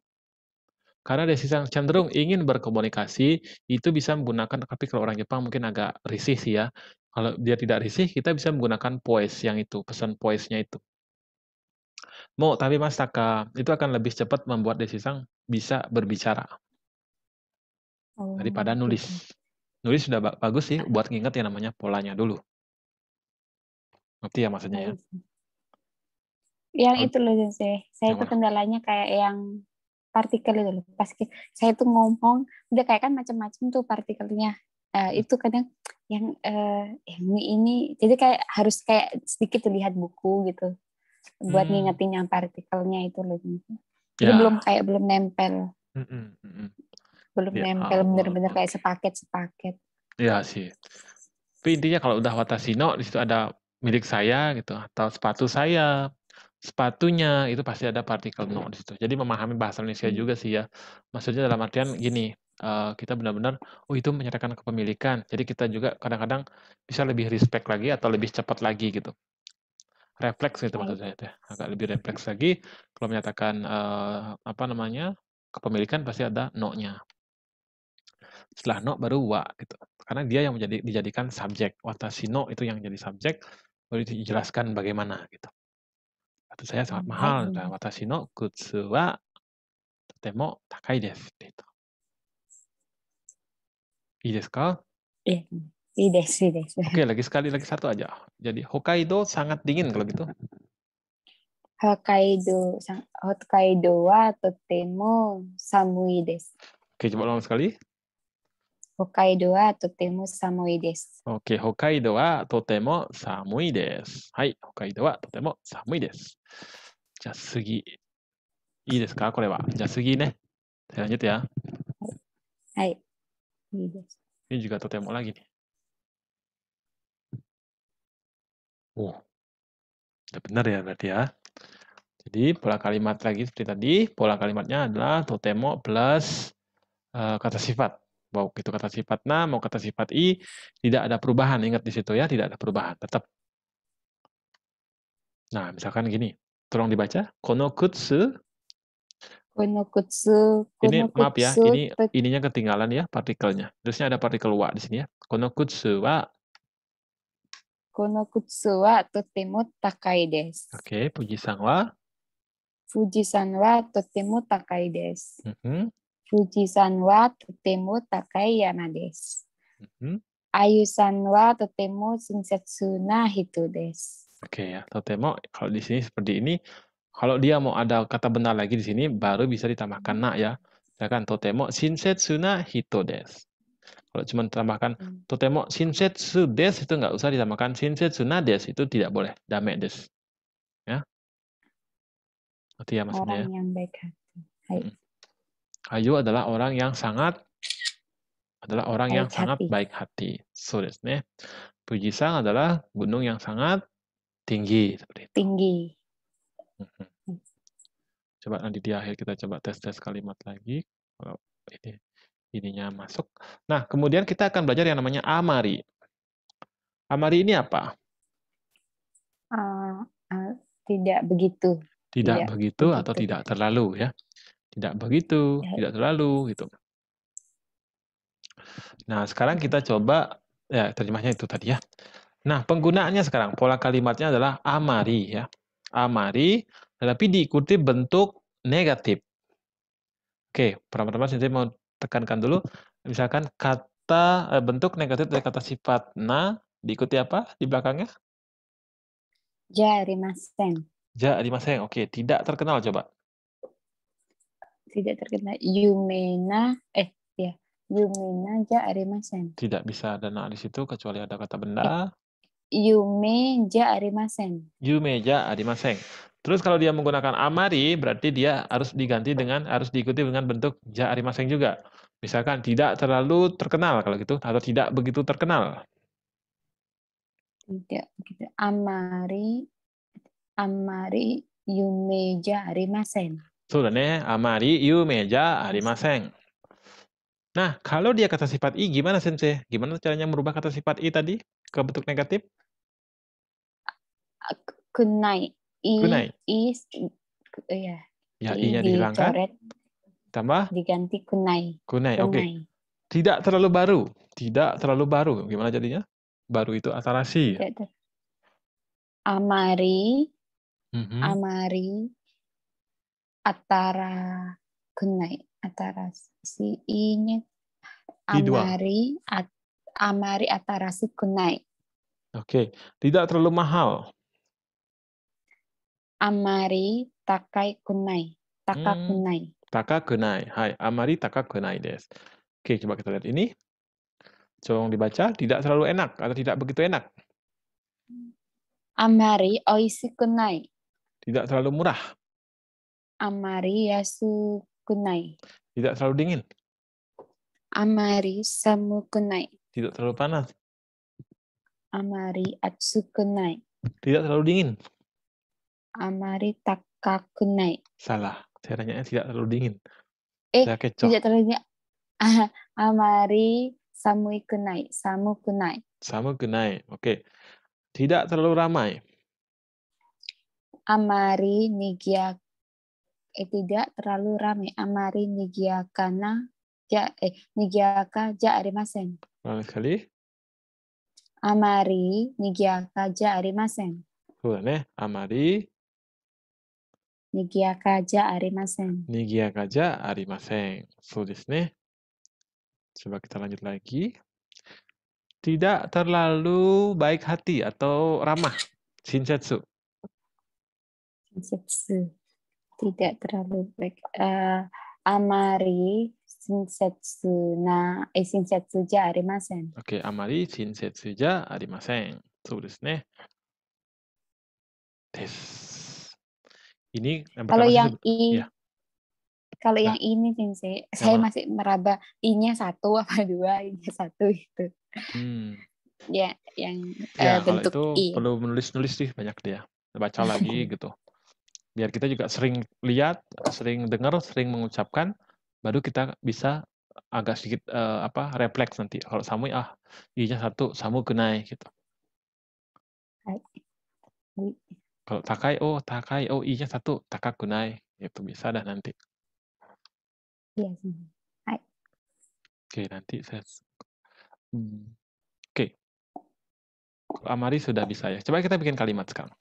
karena desi yang cenderung ingin berkomunikasi itu bisa menggunakan tapi kalau orang Jepang mungkin agak risih sih ya. Kalau dia tidak risih, kita bisa menggunakan poise yang itu, pesan poise itu. Mau tapi Mas Taka, itu akan lebih cepat membuat desi sang bisa berbicara. daripada oh, nulis. Gitu. Nulis sudah bagus sih buat nginget yang namanya polanya dulu. Ngerti ya maksudnya ya? Yang itu loh Sensei. Saya yang itu kendalanya kayak yang partikel itu loh. Pas saya tuh ngomong udah kayak kan macam-macam tuh partikelnya. Uh, itu kadang yang uh, ini jadi kayak harus kayak sedikit lihat buku gitu buat hmm. ngingetin yang partikelnya itu loh. Jadi ya. belum kayak belum nempel. Mm -mm, belum ya, nempel bener-bener kayak sepaket sepaket. Iya sih. Tapi intinya kalau udah watasino di situ ada milik saya gitu atau sepatu saya, sepatunya itu pasti ada partikel iya. no di situ. Jadi memahami bahasa Indonesia hmm. juga sih ya. Maksudnya dalam artian gini, uh, kita benar-benar oh itu menyatakan kepemilikan. Jadi kita juga kadang-kadang bisa lebih respect lagi atau lebih cepat lagi gitu. Refleks gitu oh. maksudnya ya. Agak lebih refleks lagi kalau menyatakan uh, apa namanya? kepemilikan pasti ada no-nya. Setelah no baru wa gitu. Karena dia yang menjadi dijadikan subjek. Watashi no itu yang jadi subjek baru dijelaskan bagaimana gitu. と saya sangat mahal dan 私の靴はとても高いですってと。いいですか Iya, iya des, Oke, lagi sekali lagi satu aja. Jadi Hokkaido sangat dingin kalau gitu. Hokkaido, Hokkaido wa totemo samui desu. Oke, coba ulang sekali. 北海道はとても寒いです。OK、北海道はとても寒いです。はい、北海道はとても寒いです。じゃあ次、いいですかこれは。じゃあ次ね。はい。はい、いいです。ミュージカとてもラギリ。お。じゃあ、何やらや。Jadi pola kalimat lagi seperti tadi, pola kalimatnya adalah totemo plus uh, kata sifat. mau itu kata sifat na, mau kata sifat i, tidak ada perubahan. Ingat di situ ya, tidak ada perubahan. Tetap. Nah, misalkan gini. Tolong dibaca. Konokutsu. Konokutsu. Ini maaf ya, ini ininya ketinggalan ya partikelnya. Terusnya ada partikel wa di sini ya. Konokutsu wa. Konokutsu wa totemo takai desu. Oke, okay, puji sang wa. Fujisan wa totemo takai desu. Mm -hmm. Yuji-san wa totemo takai yama desu. Mm-hmm. Ayu-san wa totemo shinsetsu na hito desu. Oke okay, ya, totemo kalau di sini seperti ini, kalau dia mau ada kata benda lagi di sini, baru bisa ditambahkan na ya. kan, totemo shinsetsu na hito desu. Kalau cuma ditambahkan hmm. totemo shinsetsu desu itu nggak usah ditambahkan shinsetsu na desu, itu tidak boleh, dame desu. Ya. Itu ya maksudnya. Ya? Orang yang baik hati. Hai. Hmm. Ayu adalah orang yang sangat adalah orang baik yang hati. sangat baik hati. So ne. Pujisang adalah gunung yang sangat tinggi seperti itu. Tinggi. Mm-hmm. Coba nanti di akhir kita coba tes-tes kalimat lagi kalau ini ininya masuk. Nah, kemudian kita akan belajar yang namanya amari. Amari ini apa? Uh, uh, tidak begitu. Tidak, tidak begitu, begitu atau tidak terlalu ya tidak iya. begitu, ya. tidak iya. terlalu gitu. Nah, sekarang kita coba ya terjemahnya itu tadi ya. Nah, penggunaannya sekarang pola kalimatnya adalah amari ya. Amari tetapi diikuti bentuk negatif. Oke, pertama-tama saya mau tekankan dulu misalkan kata eh, bentuk negatif dari kata sifat na diikuti apa di belakangnya? Jarimasen. Jarimasen. Oke, tidak terkenal coba tidak terkena Yumena eh ya Yumena ja arimasen. Tidak bisa ada na di situ kecuali ada kata benda. Ya. Yume ja arimasen. Yume ja arimasen. Terus kalau dia menggunakan amari berarti dia harus diganti dengan harus diikuti dengan bentuk ja arimasen juga. Misalkan tidak terlalu terkenal kalau gitu atau tidak begitu terkenal. Tidak Amari amari yume ja arimasen. そうだね。あまり有名じゃありません。Nah, kalau dia kata sifat i, gimana sensei? Gimana caranya merubah kata sifat i tadi ke bentuk negatif? Kunai. I, kunai. I, iya. ya. Ya, i-nya dihilangkan. Coret. Tambah? Diganti kunai. Kunai, kunai. oke. Okay. Tidak terlalu baru. Tidak terlalu baru. Gimana jadinya? Baru itu atarasi. Amari. Mm -hmm. Amari atara kunai atara si ini amari at, amari atara si kunai oke okay. tidak terlalu mahal amari takai kunai taka hmm, kunai taka kunai hai amari taka kunai des oke okay, coba kita lihat ini Coba dibaca tidak terlalu enak atau tidak begitu enak amari oishi kunai tidak terlalu murah Amari Yasukunai. Tidak terlalu dingin. Amari Samu Tidak terlalu panas. Amari Atsukunai. Tidak terlalu dingin. Amari Takakunai. Salah. Saya tanya tidak terlalu dingin. Eh, saya kecoh. tidak terlalu dingin. Amari Samui Samukunai. Samu Samu Oke. Okay. Tidak terlalu ramai. Amari Nigia eh, tidak terlalu ramai. Amari nigiakana ja eh nigiaka ja arimasen. kali. Amari nigiaka ja arimasen. Betul ne? Amari nigiaka ja arimasen. Nigiaka ja arimasen. So desu ne. Coba kita lanjut lagi. Tidak terlalu baik hati atau ramah. Shinsetsu tidak terlalu baik. Uh, amari shinsetsu na eh shinsetsu ja arimasen. Oke, okay, amari shinsetsu ja arimasen. So desu ne. Des. Ini yang Kalau yang i ya. Kalau nah. yang ini sensei, Sama. saya masih meraba i-nya satu apa dua, i-nya satu itu. Hmm. Ya, yang ya, uh, bentuk itu i. perlu menulis-nulis sih banyak dia. Baca lagi gitu biar kita juga sering lihat, sering dengar, sering mengucapkan, baru kita bisa agak sedikit uh, apa refleks nanti. Kalau samui ah iya satu samu kenai gitu. Kalau takai oh takai oh iya satu takak kunai itu bisa dah nanti. Iya sih. Oke nanti saya. Hmm. Oke. Amari sudah bisa ya. Coba kita bikin kalimat sekarang.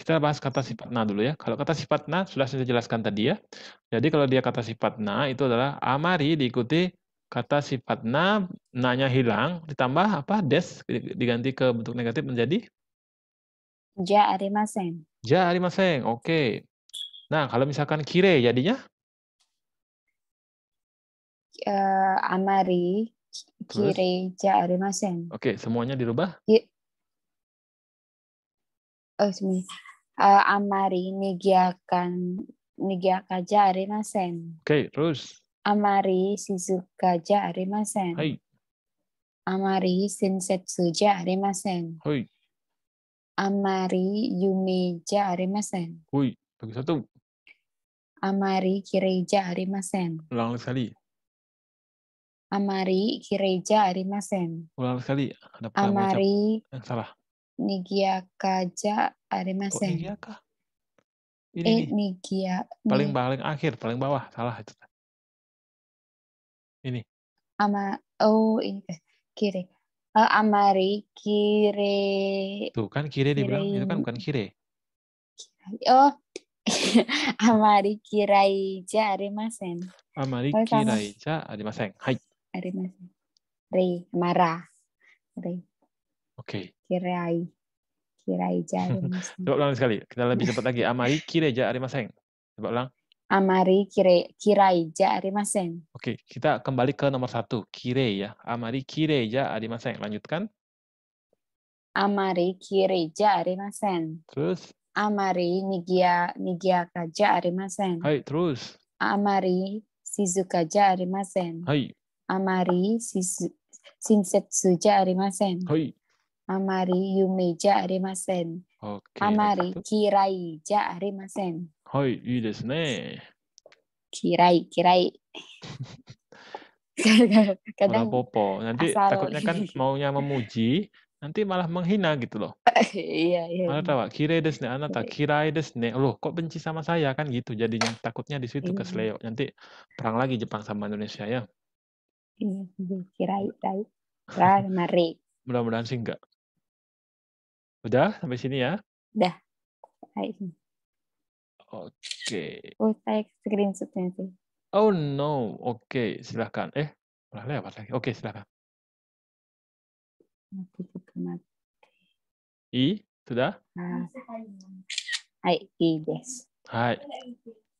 Kita bahas kata sifat na dulu ya. Kalau kata sifat na sudah saya jelaskan tadi ya. Jadi kalau dia kata sifat na itu adalah amari diikuti kata sifat na, nanya hilang, ditambah apa des diganti ke bentuk negatif menjadi ja arimasen. Ja arimasen. Oke. Okay. Nah, kalau misalkan kire jadinya uh, amari kire ja arimasen. Oke, okay, semuanya dirubah? oh, semuanya uh, amari nigiakan ja arimasen. Oke, okay, terus. Amari ja arimasen. Hai. Amari ja arimasen. Hai. Amari yumeja arimasen. Hui, bagi satu. Amari kireja arimasen. Ulang sekali. Amari kireja arimasen. Ulang sekali. Ada Amari yang salah. Nigia Kaja Arimasen. Oh, Nigiaka. Ini eh, Nigia. Paling paling akhir, paling bawah, salah itu. Ini. Ama oh ini eh, kiri. Uh, amari kiri. Tuh kan kire, di belakang itu kan bukan kiri. Oh. amari ja arimasen. Amari oh, ja arimasen. Hai. Arimasen. Rei, mara. Rei. Oke. Okay. Kirai. Kirai jari Coba ulang sekali. Kita lebih cepat lagi. Amari Kirai Maseng, Coba ulang. Amari Kire, Kirai Maseng. Oke, kita kembali ke nomor satu. Kirai ya. Amari jari Maseng. Lanjutkan. Amari jari Maseng. Terus? Amari Nigia Nigiaka Maseng. Hai, terus. Amari Shizuka Maseng. Hai. Amari Sinsetsu jari Maseng. Hai. Amari Amari Kirai, Kirai, Kirai. Kadang popo nanti asal. takutnya kan maunya memuji nanti malah menghina gitu loh iya iya mana tahu kirai desne anak tak iya. kirai desne loh kok benci sama saya kan gitu jadinya takutnya di situ iya. ke nanti perang lagi Jepang sama Indonesia ya iya, kirai kirai mari mudah-mudahan sih enggak Udah sampai sini ya? Udah. Hai. Oke. Okay. Oh, screenshotnya sih. Oh no. Oke, okay, silahkan. Eh, malah lewat lagi. Oke, okay, silahkan. Mati I, sudah? Ah. Hai, I, yes. Hai.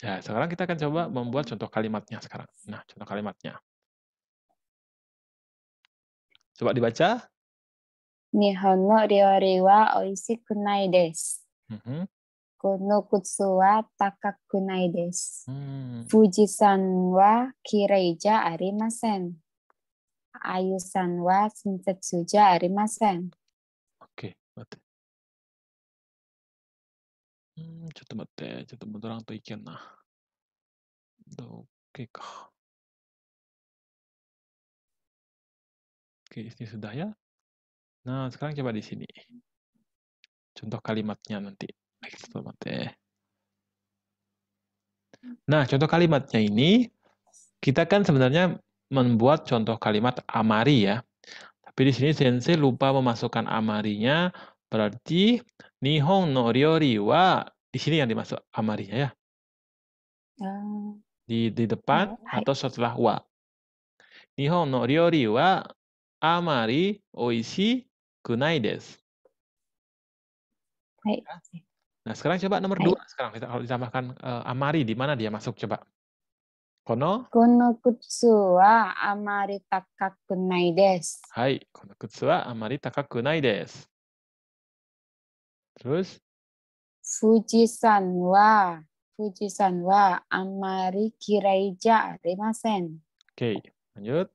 Ya, sekarang kita akan coba membuat contoh kalimatnya sekarang. Nah, contoh kalimatnya. Coba dibaca. 日本の料理は美味しくないです。うん、この靴は高くないです。うん、富士山は綺麗じゃありません。あゆさんは親切じゃありません。OK、待って。うんちょっと待って、ちょっと戻らんといけんな。OK Nah, sekarang coba di sini. Contoh kalimatnya nanti. Ya. Nah, contoh kalimatnya ini, kita kan sebenarnya membuat contoh kalimat amari ya. Tapi di sini sensei lupa memasukkan amarinya, berarti Nihon no ryori wa, di sini yang dimasuk amarinya ya. Di, di depan hmm, atau setelah wa. Nihon no ryori wa amari oishi くないです。Hai. Nah, sekarang coba nomor dua. Sekarang kita kalau ditambahkan uh, amari, di mana dia masuk coba? Kono? Kono kutsu wa amari takakunai desu. Hai, kono kutsu wa amari takakunai desu. Terus? Fujisan wa Fujisan wa amari kirai ja rimasen. Oke, okay, lanjut.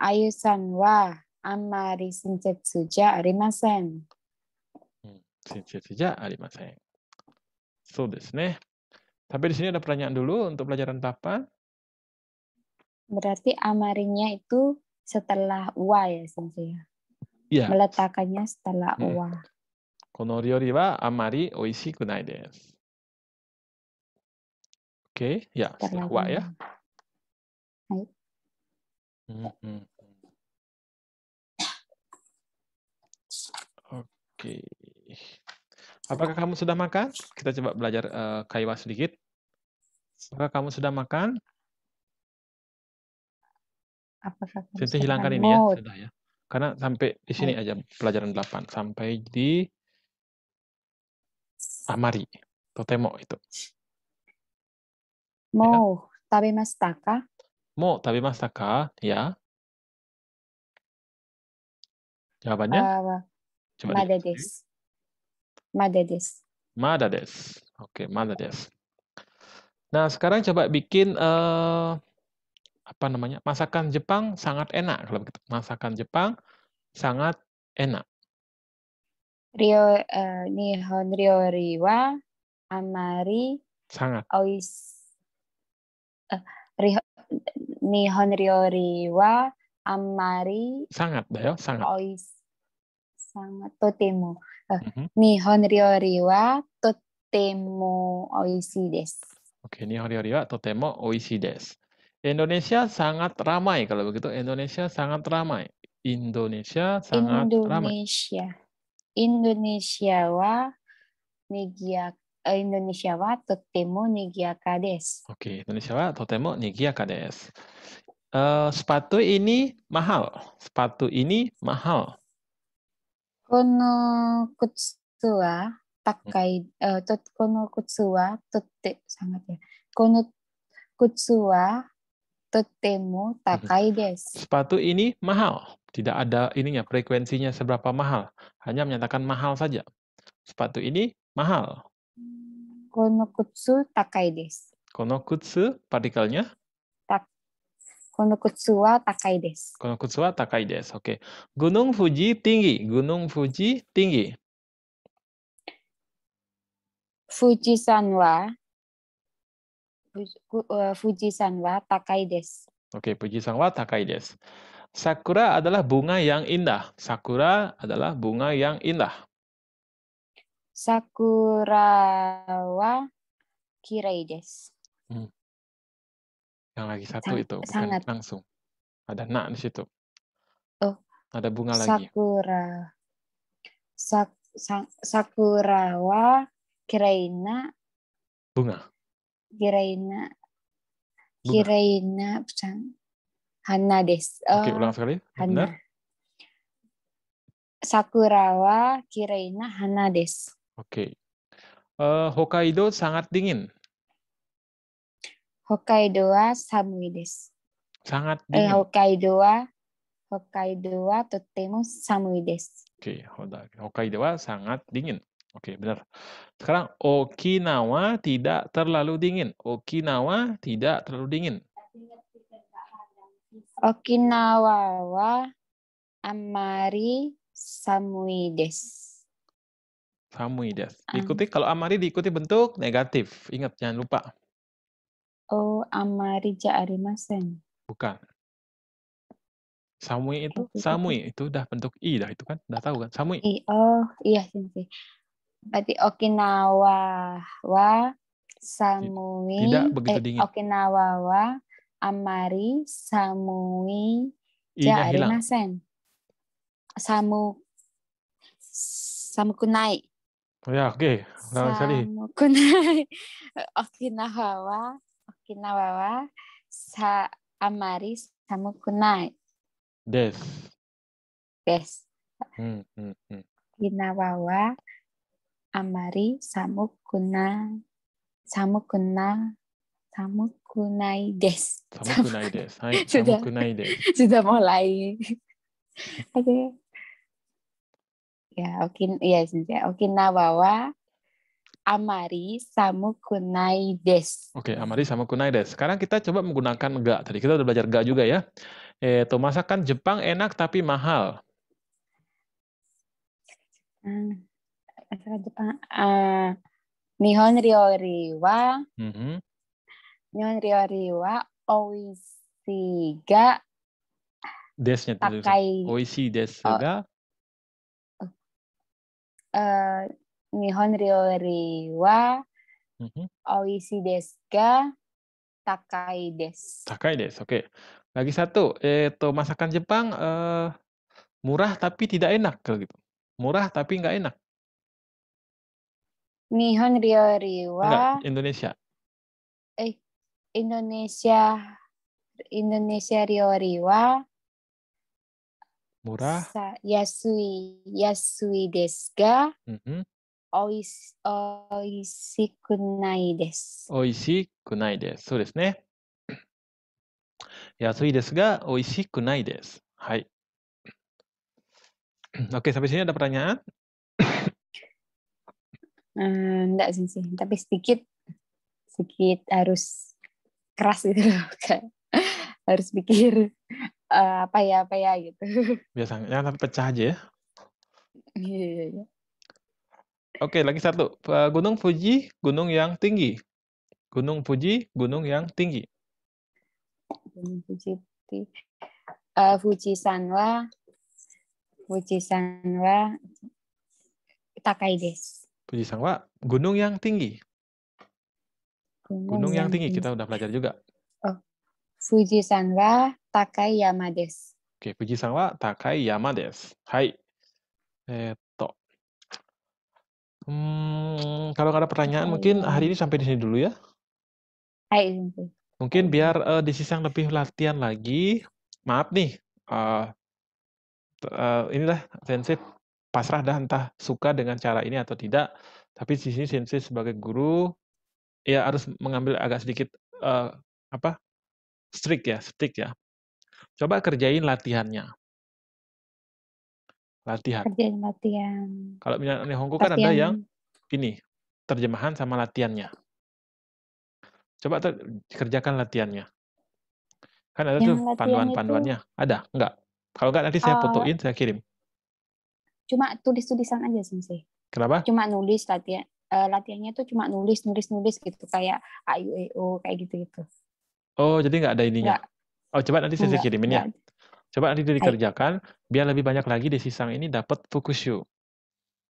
Ayusan wa あんまり親切じゃありません。親切じゃありません。そうですね。Tapi di sini ada pertanyaan dulu untuk pelajaran apa? Berarti amarinya itu setelah wa ya, Sensei? Iya. Meletakkannya setelah hmm. wa. Kono ryori wa amari oishi kunai desu. Oke, okay. ya, setelah, setelah wa ya. Hai. Hmm, hmm. Oke. Apakah kamu sudah makan? Kita coba belajar uh, kaiwa sedikit. Apakah kamu sudah makan? Apakah hilangkan ini ya, sudah ya. Karena sampai di sini aja pelajaran 8 sampai di amari, totemo itu. Mau ya. tabemashita ka? Mau tabemashita ka? Ya. Jawabannya? Uh, Des. okay, mother des. Nah, sekarang coba bikin uh, apa namanya? Masakan Jepang sangat enak kalau begitu. Masakan Jepang sangat enak. Rio uh, eh, Nihon ryori wa amari sangat. Ois uh, eh, Nihon ryori wa amari sangat, ya, sangat. Ois totemo okay, Nihon wa totemo oishi desu. Indonesia sangat ramai kalau begitu. Indonesia sangat ramai. Indonesia sangat Indonesia. ramai. Indonesia. Indonesia wa nigia eh, Indonesia wa totemo nigiyaka desu. Oke, okay, Indonesia wa totemo nigiyaka desu. Uh, sepatu ini mahal. Sepatu ini mahal. この靴は高い、えー、とこの靴はとって sangat Sepatu ini mahal. Tidak ada ininya frekuensinya seberapa mahal. Hanya menyatakan mahal saja. Sepatu ini mahal. Kono kutsu takai desu. Kono kutsu partikelnya Konokutsu wa takai desu. Konokutsu wa takai desu. Oke. Okay. Gunung Fuji tinggi. Gunung Fuji tinggi. Fujisan wa eh, Fujisan wa takai desu. Oke, okay, Fujisan wa takai desu. Sakura adalah bunga yang indah. Sakura adalah bunga yang indah. Sakura wa kirei desu. Hmm. Yang lagi satu Sang, itu, bukan sangat. langsung. Ada nak di situ. Oh. Ada bunga sakura. lagi. Sak, sakura wa kiraina. Bunga. Kiraina. kireina Kiraina Hana des. Oh, Oke, eh, ulang sekali. Hana. Sakura wa kiraina hana des. Oke. Uh, Hokkaido sangat dingin. Hokkaido wa samui desu. Sangat eh, dingin. Eh, Hokkaido wa Hokkaido wa totemo samui desu. Oke, okay, Hokkaido wa sangat dingin. Oke, okay, benar. Sekarang Okinawa tidak terlalu dingin. Okinawa tidak terlalu dingin. Okinawa wa amari samui desu. Samui desu. Diikuti kalau amari diikuti bentuk negatif. Ingat jangan lupa. Oh, Amarija Arimasen. Bukan. Samui itu, oh, Samui itu udah bentuk i dah itu kan, udah tahu kan? Samui. I, oh, iya sensei. Berarti Okinawa wa Samui. Tidak begitu eh, dingin. Eh, Okinawa wa Amari Samui ja Arimasen. Samu samu kunai. Oh ya, oke. Okay. kunai. Okinawa Okinawa wa sa amari samukunai. Des. Des. Okinawa hmm, hmm, hmm. amari hmm. wa amari samukunai. Samukunai. Samukunai des. Samukunai des. Hai, sudah, samukunai des. Sudah mulai. Oke. Ya, okin ya, Okinawa wa amari samu kunai des. Oke, okay, amari samu kunai des. Sekarang kita coba menggunakan ga. Tadi kita udah belajar ga juga ya. Eh, tuh masakan Jepang enak tapi mahal. Hmm, masakan Jepang uh, Nihon ryori wa mm -hmm. Nihon ryori wa oishi ga desnya takai. Oishi des ga oh. eh, Nihon Ryori mm-hmm. Oishi desu takai desu. Takai desu. Oke. Okay. Lagi satu, itu masakan Jepang eh, murah tapi tidak enak kalau gitu. Murah tapi nggak enak. Nihon Ryori Enggak, Indonesia. Eh Indonesia Indonesia Ryori murah. yasui, yasui desu ga mm -hmm. おいしおいしくないです。おいしくないです。そうですね。安いですが、おいしくないです。はい。Oke, sampai sini ada pertanyaan? Hmm, enggak sih, sih, tapi sedikit sedikit harus keras gitu loh, harus pikir uh, apa ya apa ya gitu. Biasanya tapi pecah aja ya. Iya, iya, iya. Oke, lagi satu. Eh, gunung Fuji, gunung yang tinggi. Gunung Fuji, gunung yang tinggi. Gunung Fuji, uh, Fuji Sanwa, Fuji Sanwa, Takai des. Fuji Sanwa, gunung yang tinggi. Gunung, gunung yang, yang tinggi. tinggi kita udah belajar juga. Oh, Fuji Sanwa, Takai Yama des. Oke, Fuji Sanwa, Takai Yama des. Hai. Eh, Hmm, kalau ada pertanyaan, mungkin hari ini sampai di sini dulu ya. Hai. Mungkin biar uh, di sisa yang lebih latihan lagi. Maaf nih, uh, uh, inilah sensei pasrah dah entah suka dengan cara ini atau tidak. Tapi di sini sensei sebagai guru ya harus mengambil agak sedikit uh, apa strict ya, strict ya. Coba kerjain latihannya latihan. Kerjain latihan. Kalau misalnya Hongkong kan ada yang ini terjemahan sama latihannya. Coba ter, kerjakan latihannya. Kan ada yang tuh panduan-panduannya. Itu... Ada? Enggak? Kalau enggak nanti saya eh, fotoin, uh, saya kirim. Cuma tulis-tulisan aja, sih Kenapa? Cuma nulis latihan. Uh, latihannya tuh cuma nulis, nulis, nulis gitu. Kayak A, U, E, O, kayak gitu-gitu. Oh, jadi nggak ada ininya? Enggak. Oh, coba nanti saya, kirimin ya. enggak. ya. Coba itu dikerjakan, biar lebih banyak lagi di sisang ini dapat fukushu.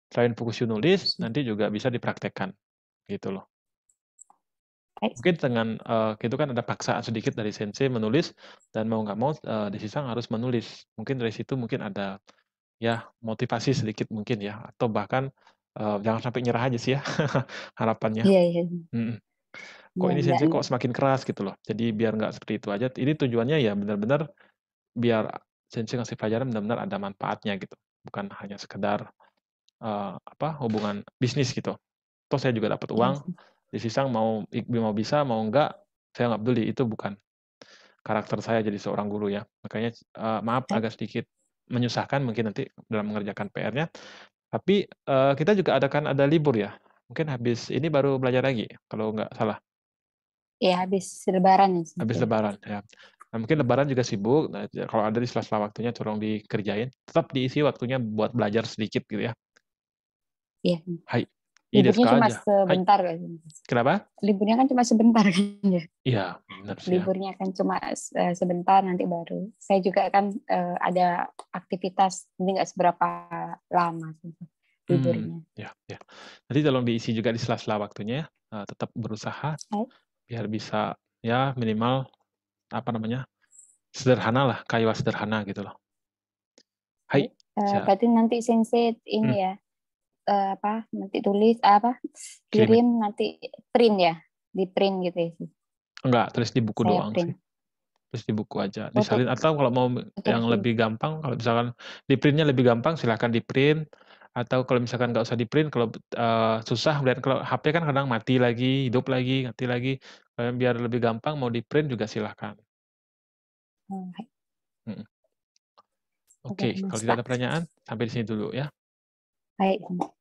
Selain fukushu nulis, nanti juga bisa dipraktekkan. Gitu loh. Mungkin dengan uh, eh, itu kan ada paksaan sedikit dari sensei menulis, dan mau nggak mau uh, di sisang harus menulis. Mungkin dari situ mungkin ada ya motivasi sedikit mungkin ya, atau bahkan uh, jangan sampai nyerah aja sih ya harapannya. Iya, iya. Hmm. kok ya, ini iya. sensei kok semakin keras gitu loh. Jadi biar nggak seperti itu aja. Ini tujuannya ya benar-benar biar sensei ngasih pelajaran benar-benar ada manfaatnya gitu bukan hanya sekedar uh, apa hubungan bisnis gitu toh saya juga dapat iya uang di sisa mau mau bisa mau enggak saya nggak peduli itu bukan karakter saya jadi seorang guru ya makanya uh, maaf iya. agak sedikit menyusahkan mungkin nanti dalam mengerjakan PR-nya tapi uh, kita juga ada kan ada libur ya mungkin habis ini baru belajar lagi kalau nggak salah. Iya habis lebaran. Habis lebaran ya. Nah, mungkin lebaran juga sibuk. Nah, ya, kalau ada di sela-sela waktunya tolong dikerjain. Tetap diisi waktunya buat belajar sedikit gitu ya. Iya. Hai. Ini cuma aja. sebentar Hai. Kan? Kenapa? Liburnya kan cuma sebentar kan ya. Iya, ya. Liburnya kan cuma eh, sebentar nanti baru. Saya juga kan uh, ada aktivitas ini nggak seberapa lama hmm, liburnya. Hmm, ya, ya. Nanti tolong diisi juga di sela-sela waktunya ya. Nah, tetap berusaha Hai. biar bisa ya minimal apa namanya sederhana lah kaiwa sederhana gitu loh. Hai. Uh, berarti nanti sensei ini hmm. ya uh, apa nanti tulis eh, apa kirim nanti print ya di print gitu ya enggak tulis di buku Saya doang sih tulis di buku aja oh, disalin atau kalau mau yang lebih gampang kalau misalkan di printnya lebih gampang silahkan di print atau kalau misalkan nggak usah di print kalau uh, susah melihat kalau HP kan kadang mati lagi hidup lagi mati lagi Eh, biar lebih gampang mau di print juga silahkan. Oke, okay. okay, kalau tidak gitu ada pertanyaan sampai di sini dulu ya. Baik.